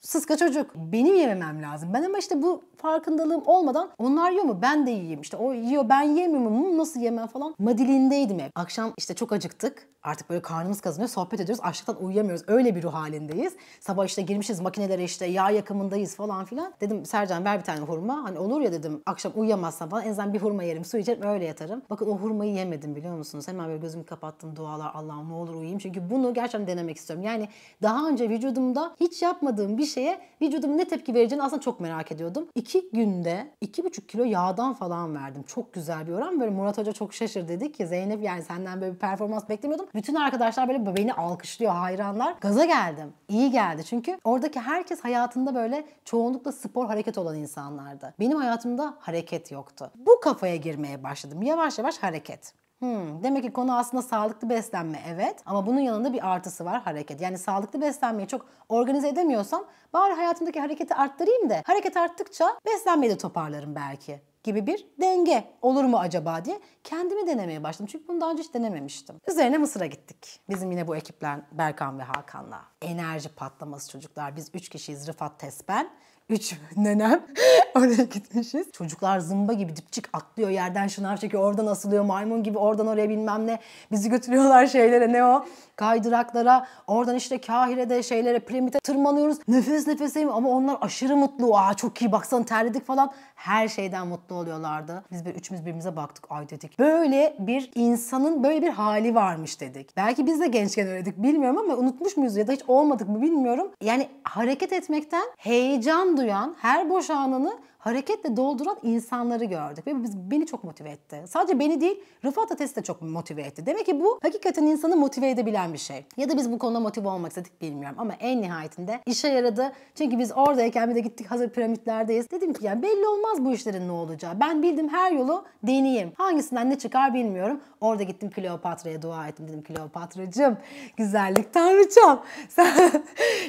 sıska çocuk. Benim yememem lazım. Ben ama işte bu farkındalığım olmadan onlar yiyor mu ben de yiyeyim. İşte o yiyor ben yemiyorum mu nasıl yemem falan. madilindeydim hep. Akşam işte çok acıktık. Artık böyle karnımız kazanıyor, sohbet ediyoruz, açlıktan uyuyamıyoruz. Öyle bir ruh halindeyiz. Sabah işte girmişiz makinelere işte yağ yakımındayız falan filan. Dedim Sercan ver bir tane hurma. Hani olur ya dedim akşam uyuyamazsam falan en azından bir hurma yerim, su içerim öyle yatarım. Bakın o hurmayı yemedim biliyor musunuz? Hemen böyle gözümü kapattım dualar Allah'ım ne olur uyuyayım. Çünkü bunu gerçekten denemek istiyorum. Yani daha önce vücudumda hiç yapmadığım bir şeye vücudumun ne tepki vereceğini aslında çok merak ediyordum. İki günde iki buçuk kilo yağdan falan verdim. Çok güzel bir oran. Böyle Murat Hoca çok şaşır dedi ki Zeynep yani senden böyle bir performans beklemiyordum. Bütün arkadaşlar böyle beni alkışlıyor hayranlar. Gaza geldim. İyi geldi. Çünkü oradaki herkes hayatında böyle çoğunlukla spor hareket olan insanlardı. Benim hayatımda hareket yoktu. Bu kafaya girmeye başladım. Yavaş yavaş hareket. Hmm, demek ki konu aslında sağlıklı beslenme evet ama bunun yanında bir artısı var hareket. Yani sağlıklı beslenmeyi çok organize edemiyorsam bari hayatımdaki hareketi arttırayım da hareket arttıkça beslenmeyi de toparlarım belki gibi bir denge olur mu acaba diye kendimi denemeye başladım. Çünkü bunu daha önce hiç denememiştim. Üzerine Mısır'a gittik. Bizim yine bu ekipler Berkan ve Hakan'la. Enerji patlaması çocuklar. Biz üç kişiyiz Rıfat Tespen. Üç nenem. Oraya gitmişiz. Çocuklar zımba gibi dipçik atlıyor yerden şınav çekiyor. Oradan asılıyor maymun gibi oradan oraya bilmem ne. Bizi götürüyorlar şeylere ne o? Kaydıraklara. Oradan işte Kahire'de şeylere primite tırmanıyoruz. Nefes nefeseyim ama onlar aşırı mutlu. Aa çok iyi baksana terledik falan. Her şeyden mutlu oluyorlardı. Biz bir üçümüz birbirimize baktık. Ay dedik. Böyle bir insanın böyle bir hali varmış dedik. Belki biz de gençken öyledik bilmiyorum ama unutmuş muyuz ya da hiç olmadık mı bilmiyorum. Yani hareket etmekten heyecan duyan her boşananı hareketle dolduran insanları gördük ve biz, beni çok motive etti. Sadece beni değil Rıfat Ates de çok motive etti. Demek ki bu hakikaten insanı motive edebilen bir şey. Ya da biz bu konuda motive olmak istedik bilmiyorum ama en nihayetinde işe yaradı. Çünkü biz oradayken bir de gittik hazır piramitlerdeyiz. Dedim ki yani belli olmaz bu işlerin ne olacağı. Ben bildim her yolu deneyeyim. Hangisinden ne çıkar bilmiyorum. Orada gittim Kleopatra'ya dua ettim. Dedim Kleopatra'cığım güzellik tanrıçam sen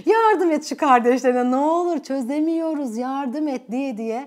yardım et şu kardeşlerine ne olur çözemiyoruz yardım et diye diye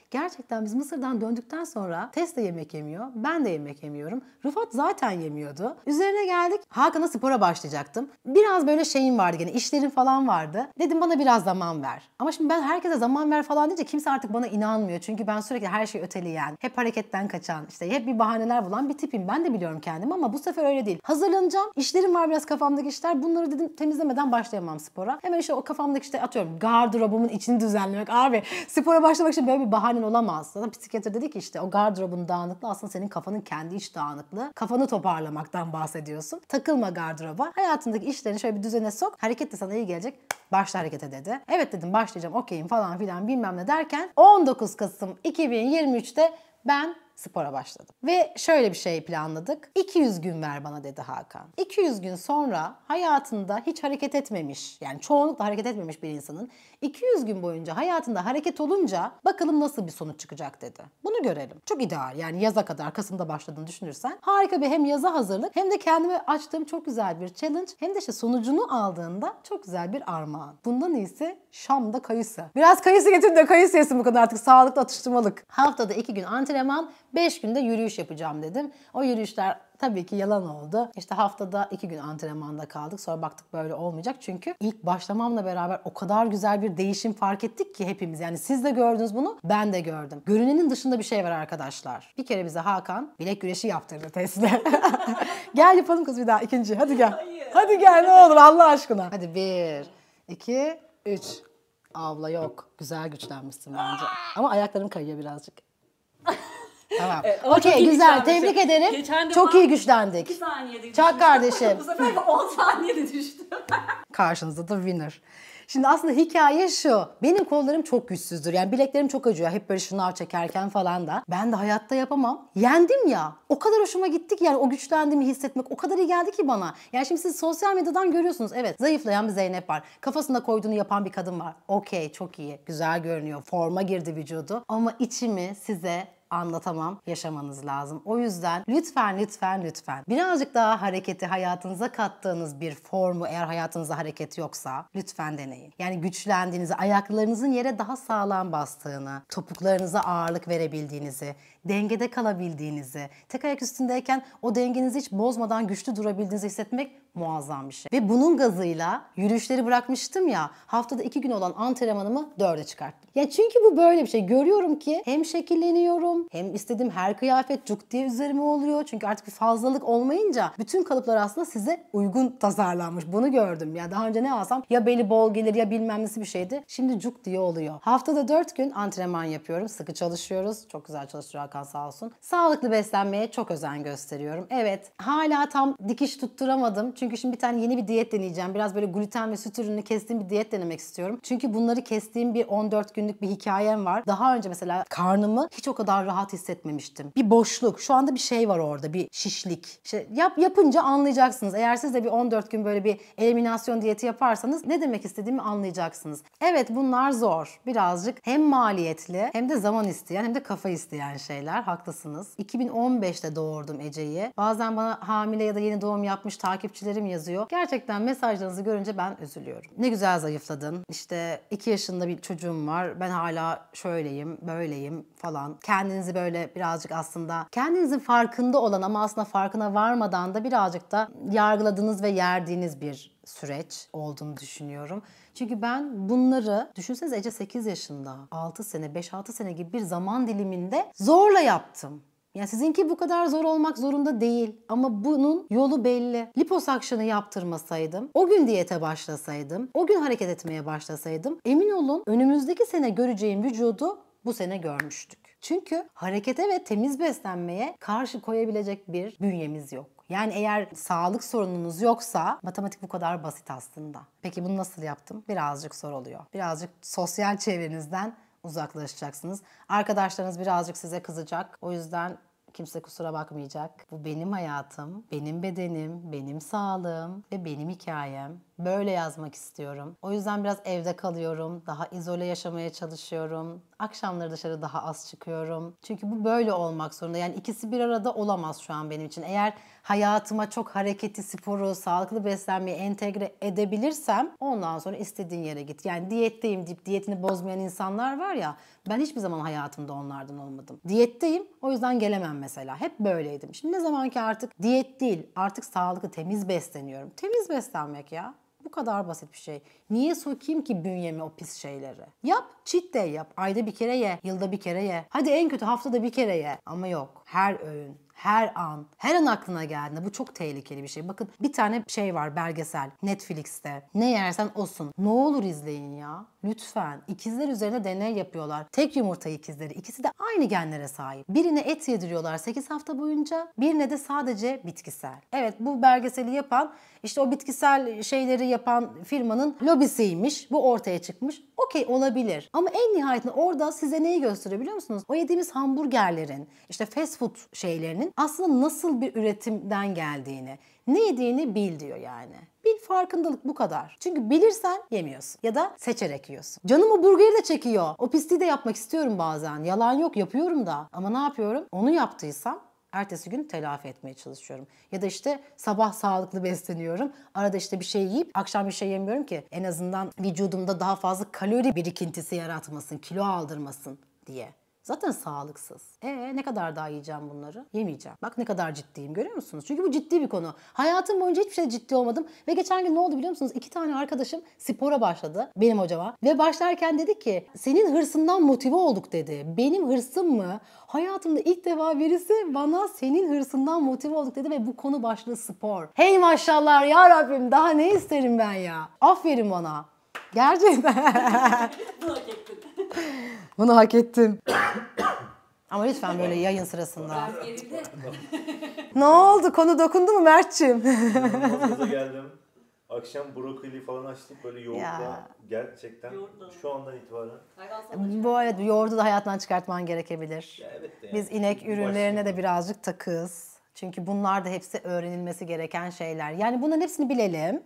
Gerçekten biz Mısır'dan döndükten sonra Tess de yemek yemiyor. Ben de yemek yemiyorum. Rıfat zaten yemiyordu. Üzerine geldik. Hakan'a spora başlayacaktım. Biraz böyle şeyim vardı gene. işlerim falan vardı. Dedim bana biraz zaman ver. Ama şimdi ben herkese zaman ver falan deyince kimse artık bana inanmıyor. Çünkü ben sürekli her şeyi öteleyen, hep hareketten kaçan, işte hep bir bahaneler bulan bir tipim. Ben de biliyorum kendimi ama bu sefer öyle değil. Hazırlanacağım. İşlerim var biraz kafamdaki işler. Bunları dedim temizlemeden başlayamam spora. Hemen işte o kafamdaki işte atıyorum gardırobumun içini düzenlemek. Abi spora başlamak için böyle bir bahane tedavi olamaz. Sana psikiyatr dedi ki işte o gardırobun dağınıklığı aslında senin kafanın kendi iç dağınıklığı. Kafanı toparlamaktan bahsediyorsun. Takılma gardıroba. Hayatındaki işlerini şöyle bir düzene sok. Hareket de sana iyi gelecek. Başla harekete dedi. Evet dedim başlayacağım okeyim falan filan bilmem ne derken 19 Kasım 2023'te ben spora başladım. Ve şöyle bir şey planladık. 200 gün ver bana dedi Hakan. 200 gün sonra hayatında hiç hareket etmemiş yani çoğunlukla hareket etmemiş bir insanın 200 gün boyunca hayatında hareket olunca bakalım nasıl bir sonuç çıkacak dedi. Bunu görelim. Çok ideal yani yaza kadar Kasım'da başladığını düşünürsen harika bir hem yaza hazırlık hem de kendime açtığım çok güzel bir challenge hem de işte sonucunu aldığında çok güzel bir armağan. Bundan iyisi Şam'da kayısı. Biraz kayısı getir de kayısı yesin bu kadar artık sağlıklı atıştırmalık. Haftada 2 gün antrenman, 5 günde yürüyüş yapacağım dedim. O yürüyüşler Tabii ki yalan oldu. İşte haftada iki gün antrenmanda kaldık. Sonra baktık böyle olmayacak. Çünkü ilk başlamamla beraber o kadar güzel bir değişim fark ettik ki hepimiz. Yani siz de gördünüz bunu, ben de gördüm. Görünenin dışında bir şey var arkadaşlar. Bir kere bize Hakan bilek güreşi yaptırdı testle. gel yapalım kız bir daha ikinci. Hadi gel. Hadi gel ne olur Allah aşkına. Hadi bir, iki, üç. Abla yok. Güzel güçlenmişsin bence. Ama ayaklarım kayıyor birazcık. Tamam. Evet, Okey güzel tebrik ederim. Geçen defa Çok iyi güçlendik. 2 saniyede Çak kardeşim. Bu sefer 10 saniyede düştüm. Karşınızda da winner. Şimdi aslında hikaye şu. Benim kollarım çok güçsüzdür. Yani bileklerim çok acıyor. Hep böyle şınav çekerken falan da. Ben de hayatta yapamam. Yendim ya. O kadar hoşuma gitti ki yani o güçlendiğimi hissetmek o kadar iyi geldi ki bana. Yani şimdi siz sosyal medyadan görüyorsunuz. Evet zayıflayan bir Zeynep var. Kafasında koyduğunu yapan bir kadın var. Okey çok iyi. Güzel görünüyor. Forma girdi vücudu. Ama içimi size anlatamam yaşamanız lazım. O yüzden lütfen lütfen lütfen birazcık daha hareketi hayatınıza kattığınız bir formu eğer hayatınızda hareket yoksa lütfen deneyin. Yani güçlendiğinizi, ayaklarınızın yere daha sağlam bastığını, topuklarınıza ağırlık verebildiğinizi, dengede kalabildiğinizi, tek ayak üstündeyken o dengenizi hiç bozmadan güçlü durabildiğinizi hissetmek muazzam bir şey. Ve bunun gazıyla yürüyüşleri bırakmıştım ya haftada iki gün olan antrenmanımı dörde çıkarttım. Ya çünkü bu böyle bir şey. Görüyorum ki hem şekilleniyorum hem istediğim her kıyafet cuk diye üzerime oluyor. Çünkü artık bir fazlalık olmayınca bütün kalıplar aslında size uygun tasarlanmış. Bunu gördüm. Ya daha önce ne alsam ya beli bol gelir ya bilmem nesi bir şeydi. Şimdi cuk diye oluyor. Haftada dört gün antrenman yapıyorum. Sıkı çalışıyoruz. Çok güzel çalışıyor Hakan sağ olsun. Sağlıklı beslenmeye çok özen gösteriyorum. Evet hala tam dikiş tutturamadım. Çünkü şimdi bir tane yeni bir diyet deneyeceğim. Biraz böyle gluten ve süt ürünü kestiğim bir diyet denemek istiyorum. Çünkü bunları kestiğim bir 14 günlük bir hikayem var. Daha önce mesela karnımı hiç o kadar rahat hissetmemiştim. Bir boşluk. Şu anda bir şey var orada. Bir şişlik. İşte yap, yapınca anlayacaksınız. Eğer siz de bir 14 gün böyle bir eliminasyon diyeti yaparsanız ne demek istediğimi anlayacaksınız. Evet bunlar zor. Birazcık hem maliyetli hem de zaman isteyen hem de kafa isteyen şey şeyler. Haklısınız. 2015'te doğurdum Ece'yi. Bazen bana hamile ya da yeni doğum yapmış takipçilerim yazıyor. Gerçekten mesajlarınızı görünce ben üzülüyorum. Ne güzel zayıfladın. İşte 2 yaşında bir çocuğum var. Ben hala şöyleyim, böyleyim falan. Kendinizi böyle birazcık aslında kendinizin farkında olan ama aslında farkına varmadan da birazcık da yargıladığınız ve yerdiğiniz bir süreç olduğunu düşünüyorum. Çünkü ben bunları düşünsenize Ece 8 yaşında 6 sene 5-6 sene gibi bir zaman diliminde zorla yaptım. Yani sizinki bu kadar zor olmak zorunda değil ama bunun yolu belli. Liposakşını yaptırmasaydım, o gün diyete başlasaydım, o gün hareket etmeye başlasaydım emin olun önümüzdeki sene göreceğim vücudu bu sene görmüştük. Çünkü harekete ve temiz beslenmeye karşı koyabilecek bir bünyemiz yok. Yani eğer sağlık sorununuz yoksa matematik bu kadar basit aslında. Peki bunu nasıl yaptım? Birazcık zor oluyor. Birazcık sosyal çevrenizden uzaklaşacaksınız. Arkadaşlarınız birazcık size kızacak. O yüzden kimse kusura bakmayacak. Bu benim hayatım, benim bedenim, benim sağlığım ve benim hikayem böyle yazmak istiyorum. O yüzden biraz evde kalıyorum, daha izole yaşamaya çalışıyorum. Akşamları dışarı daha az çıkıyorum. Çünkü bu böyle olmak zorunda. Yani ikisi bir arada olamaz şu an benim için. Eğer hayatıma çok hareketi, sporu, sağlıklı beslenmeyi entegre edebilirsem ondan sonra istediğin yere git. Yani diyetteyim deyip diyetini bozmayan insanlar var ya ben hiçbir zaman hayatımda onlardan olmadım. Diyetteyim o yüzden gelemem mesela. Hep böyleydim. Şimdi ne zaman ki artık diyet değil artık sağlıklı temiz besleniyorum. Temiz beslenmek ya. Bu kadar basit bir şey. Niye sokayım ki bünyeme o pis şeyleri? Yap, cheat day yap. Ayda bir kere ye, yılda bir kere ye. Hadi en kötü haftada bir kere ye. Ama yok. Her öğün, her an, her an aklına geldiğinde bu çok tehlikeli bir şey. Bakın bir tane şey var belgesel Netflix'te. Ne yersen olsun. Ne olur izleyin ya. Lütfen. İkizler üzerinde deney yapıyorlar. Tek yumurta ikizleri. İkisi de aynı genlere sahip. Birine et yediriyorlar 8 hafta boyunca. Birine de sadece bitkisel. Evet bu belgeseli yapan işte o bitkisel şeyleri yapan firmanın lobisiymiş. Bu ortaya çıkmış. Okey olabilir. Ama en nihayetinde orada size neyi gösteriyor biliyor musunuz? O yediğimiz hamburgerlerin, işte fast food şeylerinin aslında nasıl bir üretimden geldiğini, ne yediğini bil diyor yani. Bil farkındalık bu kadar. Çünkü bilirsen yemiyorsun ya da seçerek yiyorsun. Canım o burgeri de çekiyor. O pisliği de yapmak istiyorum bazen. Yalan yok yapıyorum da. Ama ne yapıyorum? Onu yaptıysam ertesi gün telafi etmeye çalışıyorum. Ya da işte sabah sağlıklı besleniyorum. Arada işte bir şey yiyip akşam bir şey yemiyorum ki en azından vücudumda daha fazla kalori birikintisi yaratmasın, kilo aldırmasın diye. Zaten sağlıksız. E ne kadar daha yiyeceğim bunları? Yemeyeceğim. Bak ne kadar ciddiyim görüyor musunuz? Çünkü bu ciddi bir konu. Hayatım boyunca hiçbir şey ciddi olmadım. Ve geçen gün ne oldu biliyor musunuz? İki tane arkadaşım spora başladı. Benim hocama. Ve başlarken dedi ki senin hırsından motive olduk dedi. Benim hırsım mı? Hayatımda ilk defa birisi bana senin hırsından motive olduk dedi. Ve bu konu başlığı spor. Hey maşallah ya Rabbim daha ne isterim ben ya. Aferin bana. Gerçekten. Bunu hak ettim. Ama lütfen böyle yayın sırasında. ne oldu? Konu dokundu mu Mert'ciğim? geldim. Akşam brokoli falan açtık böyle yoğurtla. Ya. Gerçekten yoğurtla. şu andan itibaren. Bu evet yoğurdu da hayattan çıkartman gerekebilir. Ya evet yani. Biz inek ürünlerine de birazcık takız. Çünkü bunlar da hepsi öğrenilmesi gereken şeyler. Yani bunların hepsini bilelim.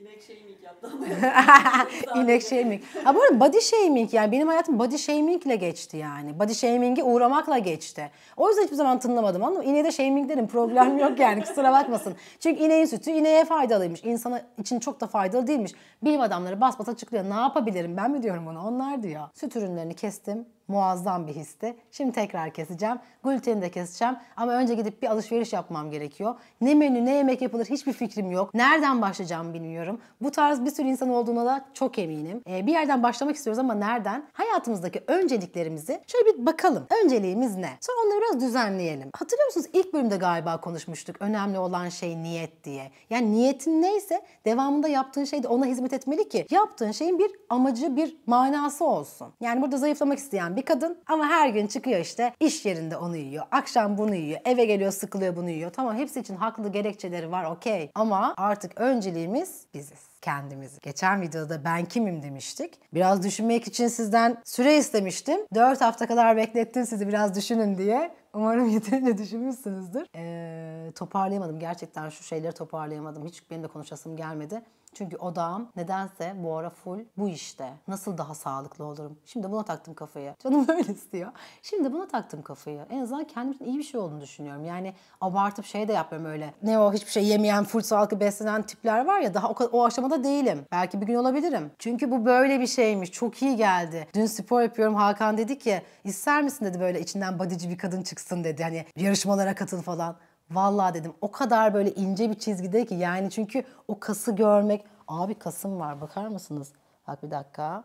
İnek şeyini İnek shaming. Ha bu arada body shaming yani benim hayatım body shamingle geçti yani. Body shaming'e uğramakla geçti. O yüzden hiçbir zaman tınlamadım anladın mı? İneğe de shaming derim problem yok yani kusura bakmasın. Çünkü ineğin sütü ineğe faydalıymış. İnsana için çok da faydalı değilmiş. Bilim adamları bas bas açıklıyor. Ne yapabilirim ben mi diyorum bunu? Onlar diyor. Süt ürünlerini kestim Muazzam bir histi. Şimdi tekrar keseceğim. Gluteni de keseceğim. Ama önce gidip bir alışveriş yapmam gerekiyor. Ne menü ne yemek yapılır hiçbir fikrim yok. Nereden başlayacağımı bilmiyorum. Bu tarz bir sürü insan olduğuna da çok eminim. Ee, bir yerden başlamak istiyoruz ama nereden? Hayatımızdaki önceliklerimizi şöyle bir bakalım. Önceliğimiz ne? Sonra onları biraz düzenleyelim. Hatırlıyor musunuz İlk bölümde galiba konuşmuştuk. Önemli olan şey niyet diye. Yani niyetin neyse devamında yaptığın şey de ona hizmet etmeli ki yaptığın şeyin bir amacı, bir manası olsun. Yani burada zayıflamak isteyen bir kadın ama her gün çıkıyor işte iş yerinde onu yiyor, akşam bunu yiyor, eve geliyor sıkılıyor bunu yiyor. Tamam hepsi için haklı gerekçeleri var okey ama artık önceliğimiz biziz kendimizi. Geçen videoda ben kimim demiştik. Biraz düşünmek için sizden süre istemiştim. 4 hafta kadar beklettim sizi biraz düşünün diye. Umarım yeterince düşünmüşsünüzdür. Ee, toparlayamadım. Gerçekten şu şeyleri toparlayamadım. Hiç benim de konuşasım gelmedi. Çünkü odağım nedense bu ara full bu işte. Nasıl daha sağlıklı olurum? Şimdi buna taktım kafayı. Canım öyle istiyor. Şimdi buna taktım kafayı. En azından kendim için iyi bir şey olduğunu düşünüyorum. Yani abartıp şey de yapmıyorum öyle. Ne o hiçbir şey yemeyen, full sağlıklı beslenen tipler var ya daha o, o aşamada değilim. Belki bir gün olabilirim. Çünkü bu böyle bir şeymiş. Çok iyi geldi. Dün spor yapıyorum. Hakan dedi ki ister misin dedi böyle içinden badici bir kadın çıksın dedi. Hani yarışmalara katıl falan. Vallahi dedim o kadar böyle ince bir çizgide ki yani çünkü o kası görmek. Abi kasım var bakar mısınız? Bak bir dakika.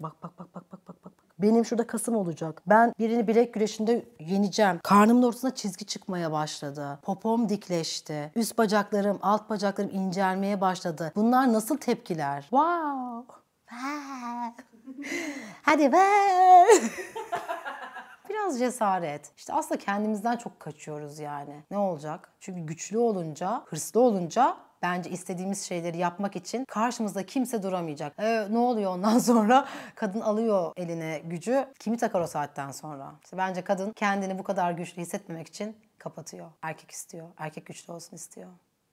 Bak bak bak bak bak bak bak. Benim şurada kasım olacak. Ben birini bilek güreşinde yeneceğim. Karnımın ortasına çizgi çıkmaya başladı. Popom dikleşti. Üst bacaklarım, alt bacaklarım incelmeye başladı. Bunlar nasıl tepkiler? Wow. Hadi be. biraz cesaret. İşte aslında kendimizden çok kaçıyoruz yani. Ne olacak? Çünkü güçlü olunca, hırslı olunca bence istediğimiz şeyleri yapmak için karşımızda kimse duramayacak. E, ne oluyor ondan sonra? Kadın alıyor eline gücü. Kimi takar o saatten sonra? İşte bence kadın kendini bu kadar güçlü hissetmemek için kapatıyor. Erkek istiyor. Erkek güçlü olsun istiyor.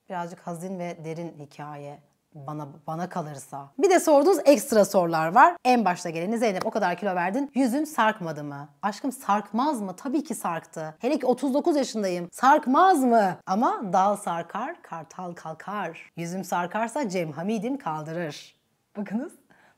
Birazcık hazin ve derin hikaye bana bana kalırsa. Bir de sorduğunuz ekstra sorular var. En başta geleni Zeynep o kadar kilo verdin. Yüzün sarkmadı mı? Aşkım sarkmaz mı? Tabii ki sarktı. Hele ki 39 yaşındayım. Sarkmaz mı? Ama dal sarkar, kartal kalkar. Yüzüm sarkarsa Cem Hamid'im kaldırır. Bakınız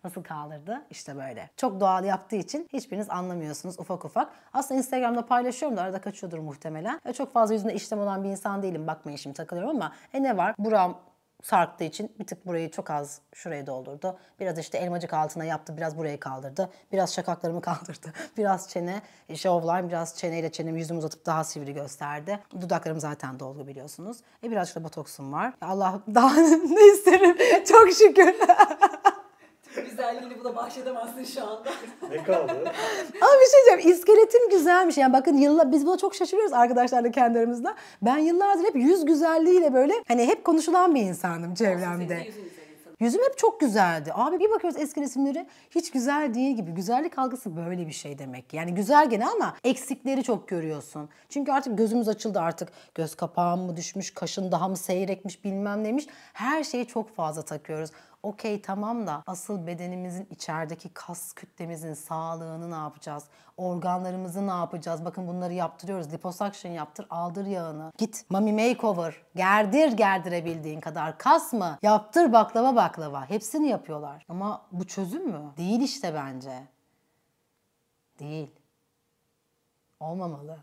nasıl kaldırdı? İşte böyle. Çok doğal yaptığı için hiçbiriniz anlamıyorsunuz ufak ufak. Aslında Instagram'da paylaşıyorum da arada kaçıyordur muhtemelen. Ya çok fazla yüzünde işlem olan bir insan değilim. Bakmayın şimdi takılıyorum ama e ne var? Buram sarktığı için bir tık burayı çok az şuraya doldurdu. Biraz işte elmacık altına yaptı, biraz burayı kaldırdı. Biraz şakaklarımı kaldırdı. Biraz çene, işte offline biraz çeneyle çenemi yüzümü uzatıp daha sivri gösterdi. Dudaklarım zaten dolgu biliyorsunuz. E birazcık da botoksum var. Allah daha ne isterim? Çok şükür. Güzelliğini buna bahşedemezsin şu anda. ne kaldı? Ama bir şey diyeceğim. İskeletim güzelmiş. Yani bakın yıllar. biz buna çok şaşırıyoruz arkadaşlarla kendi aramızda. Ben yıllardır hep yüz güzelliğiyle böyle hani hep konuşulan bir insanım çevremde. Yüzüm hep çok güzeldi. Abi bir bakıyoruz eski resimleri hiç güzel değil gibi. Güzellik algısı böyle bir şey demek. Yani güzel gene ama eksikleri çok görüyorsun. Çünkü artık gözümüz açıldı artık. Göz kapağım mı düşmüş, kaşın daha mı seyrekmiş bilmem neymiş. Her şeyi çok fazla takıyoruz. Okey tamam da asıl bedenimizin içerideki kas kütlemizin sağlığını ne yapacağız? Organlarımızı ne yapacağız? Bakın bunları yaptırıyoruz. Liposuction yaptır, aldır yağını. Git mami makeover. Gerdir gerdirebildiğin kadar. Kas mı? Yaptır baklava baklava. Hepsini yapıyorlar. Ama bu çözüm mü? Değil işte bence. Değil. Olmamalı.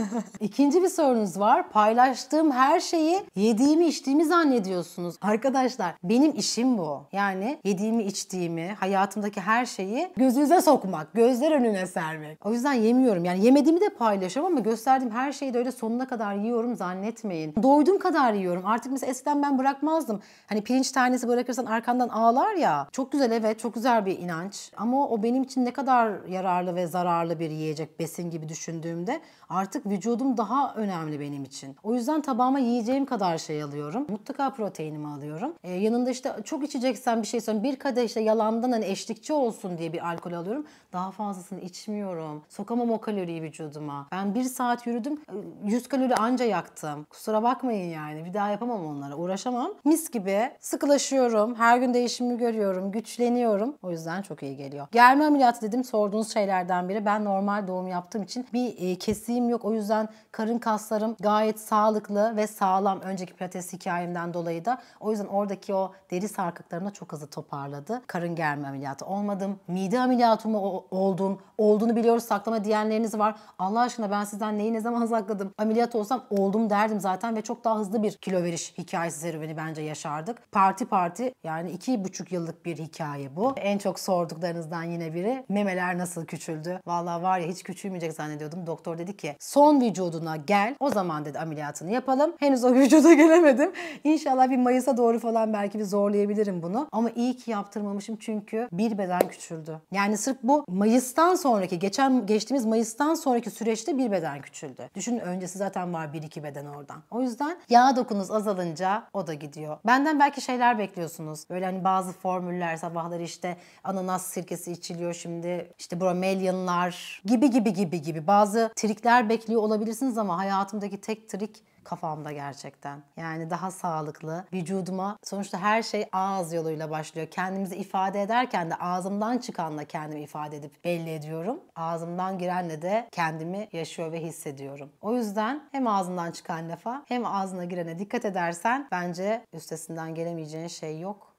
İkinci bir sorunuz var. Paylaştığım her şeyi yediğimi içtiğimi zannediyorsunuz. Arkadaşlar benim işim bu. Yani yediğimi içtiğimi, hayatımdaki her şeyi gözünüze sokmak, gözler önüne sermek. O yüzden yemiyorum. Yani yemediğimi de paylaşıyorum ama gösterdiğim her şeyi de öyle sonuna kadar yiyorum zannetmeyin. Doyduğum kadar yiyorum. Artık mesela eskiden ben bırakmazdım. Hani pirinç tanesi bırakırsan arkandan ağlar ya. Çok güzel evet, çok güzel bir inanç. Ama o benim için ne kadar yararlı ve zararlı bir yiyecek besin gibi düşündüğümde artık vücudum daha önemli benim için. O yüzden tabağıma yiyeceğim kadar şey alıyorum. Mutlaka proteinimi alıyorum. Ee, yanında işte çok içeceksen bir şey söylüyorum. Bir kadeh işte yalandan hani eşlikçi olsun diye bir alkol alıyorum. Daha fazlasını içmiyorum. Sokamam o kaloriyi vücuduma. Ben bir saat yürüdüm. 100 e, kalori anca yaktım. Kusura bakmayın yani. Bir daha yapamam onlara. Uğraşamam. Mis gibi sıkılaşıyorum. Her gün değişimi görüyorum. Güçleniyorum. O yüzden çok iyi geliyor. Germe ameliyatı dedim sorduğunuz şeylerden biri. Ben normal doğum yaptığım için bir e, kesiğim yok. O o yüzden karın kaslarım gayet sağlıklı ve sağlam önceki pilates hikayemden dolayı da. O yüzden oradaki o deri sarkıklarını da çok hızlı toparladı. Karın germe ameliyatı olmadım. Mide ameliyatı mı oldum? Olduğunu biliyoruz saklama diyenleriniz var. Allah aşkına ben sizden neyi ne zaman sakladım? Ameliyat olsam oldum derdim zaten ve çok daha hızlı bir kilo veriş hikayesi serüveni bence yaşardık. Parti parti yani iki buçuk yıllık bir hikaye bu. En çok sorduklarınızdan yine biri memeler nasıl küçüldü? Valla var ya hiç küçülmeyecek zannediyordum. Doktor dedi ki son vücuduna gel. O zaman dedi ameliyatını yapalım. Henüz o vücuda gelemedim. İnşallah bir Mayıs'a doğru falan belki bir zorlayabilirim bunu. Ama iyi ki yaptırmamışım çünkü bir beden küçüldü. Yani sırf bu Mayıs'tan sonraki, geçen geçtiğimiz Mayıs'tan sonraki süreçte bir beden küçüldü. Düşünün öncesi zaten var bir iki beden oradan. O yüzden yağ dokunuz azalınca o da gidiyor. Benden belki şeyler bekliyorsunuz. Böyle hani bazı formüller sabahları işte ananas sirkesi içiliyor şimdi. işte bromelyanlar gibi gibi gibi gibi bazı trikler bekliyorsunuz bekliyor olabilirsiniz ama hayatımdaki tek trik kafamda gerçekten. Yani daha sağlıklı vücuduma sonuçta her şey ağız yoluyla başlıyor. Kendimizi ifade ederken de ağzımdan çıkanla kendimi ifade edip belli ediyorum. Ağzımdan girenle de kendimi yaşıyor ve hissediyorum. O yüzden hem ağzından çıkan lafa hem ağzına girene dikkat edersen bence üstesinden gelemeyeceğin şey yok.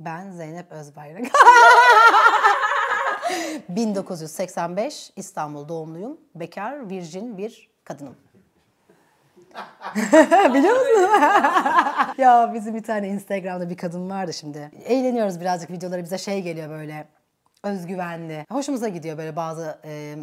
Ben Zeynep Özbayrak. 1985 İstanbul doğumluyum. Bekar, virgin bir kadınım. Biliyor musun? ya bizim bir tane Instagram'da bir kadın vardı şimdi. Eğleniyoruz birazcık videoları bize şey geliyor böyle özgüvenli. Hoşumuza gidiyor böyle bazı e,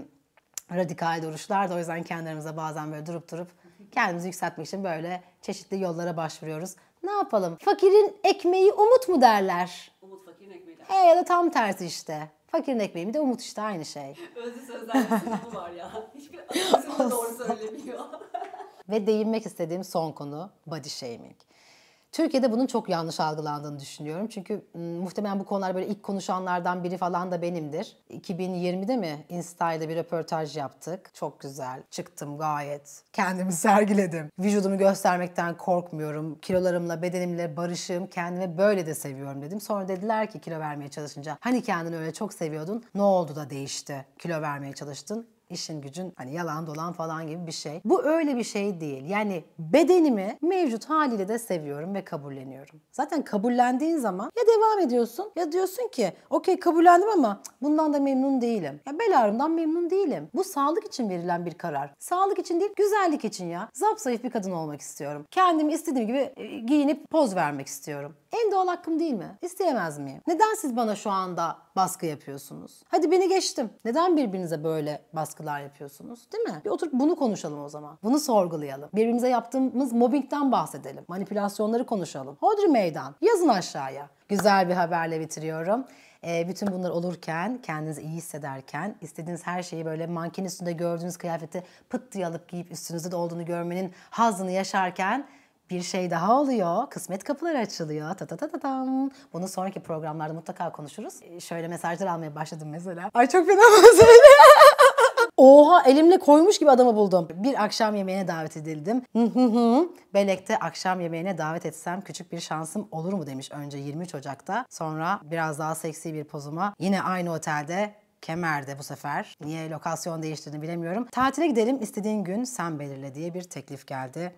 radikal duruşlar da o yüzden kendilerimize bazen böyle durup durup kendimizi yükseltmek için böyle çeşitli yollara başvuruyoruz. Ne yapalım? Fakirin ekmeği umut mu derler? Umut fakirin ekmeği derler. He ya da tam tersi işte. Fakirin ekmeğimi de umut işte aynı şey. Özlü sözler bu var ya. Hiçbir doğru söylemiyor. Ve değinmek istediğim son konu body shaming. Türkiye'de bunun çok yanlış algılandığını düşünüyorum. Çünkü ıı, muhtemelen bu konular böyle ilk konuşanlardan biri falan da benimdir. 2020'de mi Insta'yla bir röportaj yaptık. Çok güzel. Çıktım gayet. Kendimi sergiledim. Vücudumu göstermekten korkmuyorum. Kilolarımla, bedenimle barışığım. Kendimi böyle de seviyorum dedim. Sonra dediler ki kilo vermeye çalışınca hani kendini öyle çok seviyordun. Ne oldu da değişti? Kilo vermeye çalıştın işin gücün hani yalan dolan falan gibi bir şey. Bu öyle bir şey değil. Yani bedenimi mevcut haliyle de seviyorum ve kabulleniyorum. Zaten kabullendiğin zaman ya devam ediyorsun ya diyorsun ki okey kabullendim ama bundan da memnun değilim. Ya bel ağrımdan memnun değilim. Bu sağlık için verilen bir karar. Sağlık için değil güzellik için ya. Zap zayıf bir kadın olmak istiyorum. Kendimi istediğim gibi e, giyinip poz vermek istiyorum. En doğal hakkım değil mi? İsteyemez miyim? Neden siz bana şu anda baskı yapıyorsunuz? Hadi beni geçtim. Neden birbirinize böyle baskılar yapıyorsunuz? Değil mi? Bir oturup bunu konuşalım o zaman. Bunu sorgulayalım. Birbirimize yaptığımız mobbingden bahsedelim. Manipülasyonları konuşalım. Hodri meydan. Yazın aşağıya. Güzel bir haberle bitiriyorum. E, bütün bunlar olurken, kendinizi iyi hissederken, istediğiniz her şeyi böyle manken üstünde gördüğünüz kıyafeti pıt diye alıp giyip üstünüzde de olduğunu görmenin hazını yaşarken bir şey daha oluyor. Kısmet kapıları açılıyor. Ta ta ta ta tam. Bunu sonraki programlarda mutlaka konuşuruz. Ee, şöyle mesajlar almaya başladım mesela. Ay çok fena Oha elimle koymuş gibi adamı buldum. Bir akşam yemeğine davet edildim. Belek'te akşam yemeğine davet etsem küçük bir şansım olur mu demiş önce 23 Ocak'ta. Sonra biraz daha seksi bir pozuma yine aynı otelde Kemer'de bu sefer. Niye lokasyon değiştirdiğini bilemiyorum. Tatile gidelim istediğin gün sen belirle diye bir teklif geldi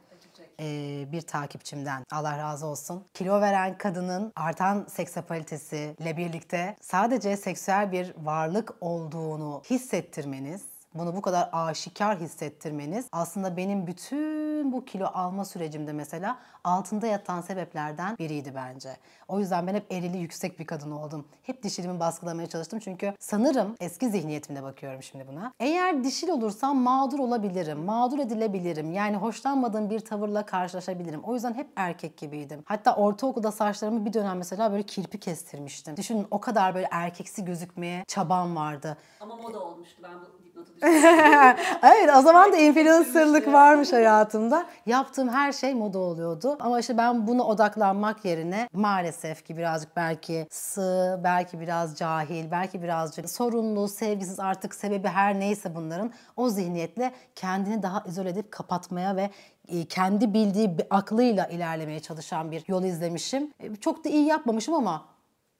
e, bir takipçimden Allah razı olsun. Kilo veren kadının artan seksapalitesiyle birlikte sadece seksüel bir varlık olduğunu hissettirmeniz bunu bu kadar aşikar hissettirmeniz aslında benim bütün bütün bu kilo alma sürecimde mesela altında yatan sebeplerden biriydi bence. O yüzden ben hep erili yüksek bir kadın oldum. Hep dişilimi baskılamaya çalıştım çünkü sanırım eski zihniyetimle bakıyorum şimdi buna. Eğer dişil olursam mağdur olabilirim, mağdur edilebilirim. Yani hoşlanmadığım bir tavırla karşılaşabilirim. O yüzden hep erkek gibiydim. Hatta ortaokulda saçlarımı bir dönem mesela böyle kirpi kestirmiştim. Düşünün o kadar böyle erkeksi gözükmeye çabam vardı. Ama moda olmuştu ben bu dipnotu düşünüyorum. evet o zaman da influencerlık varmış hayatım baktığımda yaptığım her şey moda oluyordu. Ama işte ben buna odaklanmak yerine maalesef ki birazcık belki sığ, belki biraz cahil, belki birazcık sorunlu, sevgisiz artık sebebi her neyse bunların o zihniyetle kendini daha izole edip kapatmaya ve e, kendi bildiği aklıyla ilerlemeye çalışan bir yol izlemişim. E, çok da iyi yapmamışım ama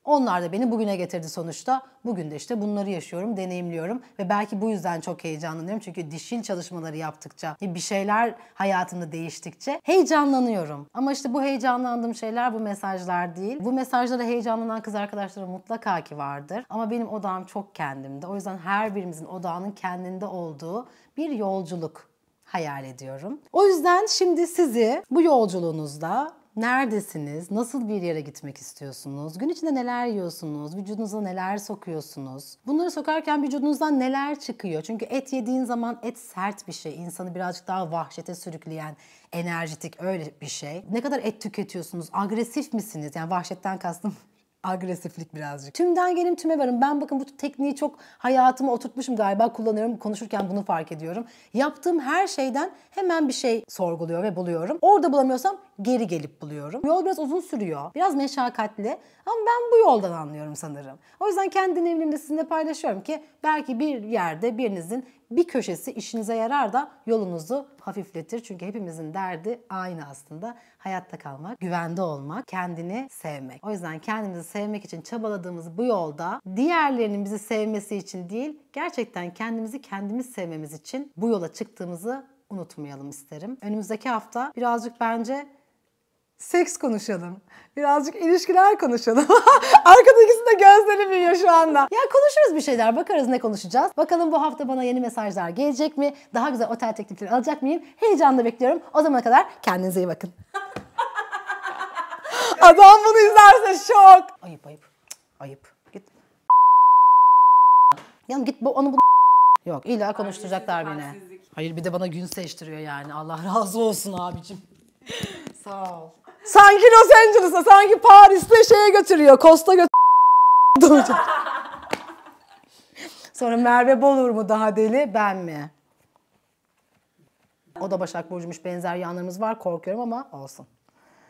onlar da beni bugüne getirdi sonuçta. Bugün de işte bunları yaşıyorum, deneyimliyorum ve belki bu yüzden çok heyecanlanıyorum. Çünkü dişil çalışmaları yaptıkça, bir şeyler hayatımda değiştikçe heyecanlanıyorum. Ama işte bu heyecanlandığım şeyler bu mesajlar değil. Bu mesajlara heyecanlanan kız arkadaşlarım mutlaka ki vardır. Ama benim odağım çok kendimde. O yüzden her birimizin odağının kendinde olduğu bir yolculuk hayal ediyorum. O yüzden şimdi sizi bu yolculuğunuzda neredesiniz, nasıl bir yere gitmek istiyorsunuz, gün içinde neler yiyorsunuz, vücudunuza neler sokuyorsunuz. Bunları sokarken vücudunuzdan neler çıkıyor? Çünkü et yediğin zaman et sert bir şey, insanı birazcık daha vahşete sürükleyen, enerjitik öyle bir şey. Ne kadar et tüketiyorsunuz, agresif misiniz? Yani vahşetten kastım agresiflik birazcık. Tümden gelim, tüme varım. Ben bakın bu tekniği çok hayatıma oturtmuşum galiba kullanıyorum. Konuşurken bunu fark ediyorum. Yaptığım her şeyden hemen bir şey sorguluyor ve buluyorum. Orada bulamıyorsam geri gelip buluyorum. Yol biraz uzun sürüyor. Biraz meşakkatli. Ama ben bu yoldan anlıyorum sanırım. O yüzden kendi deneyimimde sizinle paylaşıyorum ki belki bir yerde birinizin bir köşesi işinize yarar da yolunuzu hafifletir. Çünkü hepimizin derdi aynı aslında. Hayatta kalmak, güvende olmak, kendini sevmek. O yüzden kendimizi sevmek için çabaladığımız bu yolda diğerlerinin bizi sevmesi için değil, gerçekten kendimizi kendimiz sevmemiz için bu yola çıktığımızı unutmayalım isterim. Önümüzdeki hafta birazcık bence seks konuşalım. Birazcık ilişkiler konuşalım. Arkadakisinde gözleri büyüyor şu anda. Ya konuşuruz bir şeyler. Bakarız ne konuşacağız. Bakalım bu hafta bana yeni mesajlar gelecek mi? Daha güzel otel teklifleri alacak mıyım? Heyecanla bekliyorum. O zamana kadar kendinize iyi bakın. Adam bunu izlerse şok. Ayıp ayıp. Cık, ayıp. Git. Ya git bu onu bu. Yok illa konuşturacaklar beni. Hayır bir de bana gün seçtiriyor yani. Allah razı olsun abicim. Sağ ol. Sanki Los Angeles'a, sanki Paris'te şeye götürüyor. Costa götürüyor. Sonra Merve Bolur mu daha deli, ben mi? O da Başak Burcu'muş. Benzer yanlarımız var. Korkuyorum ama olsun.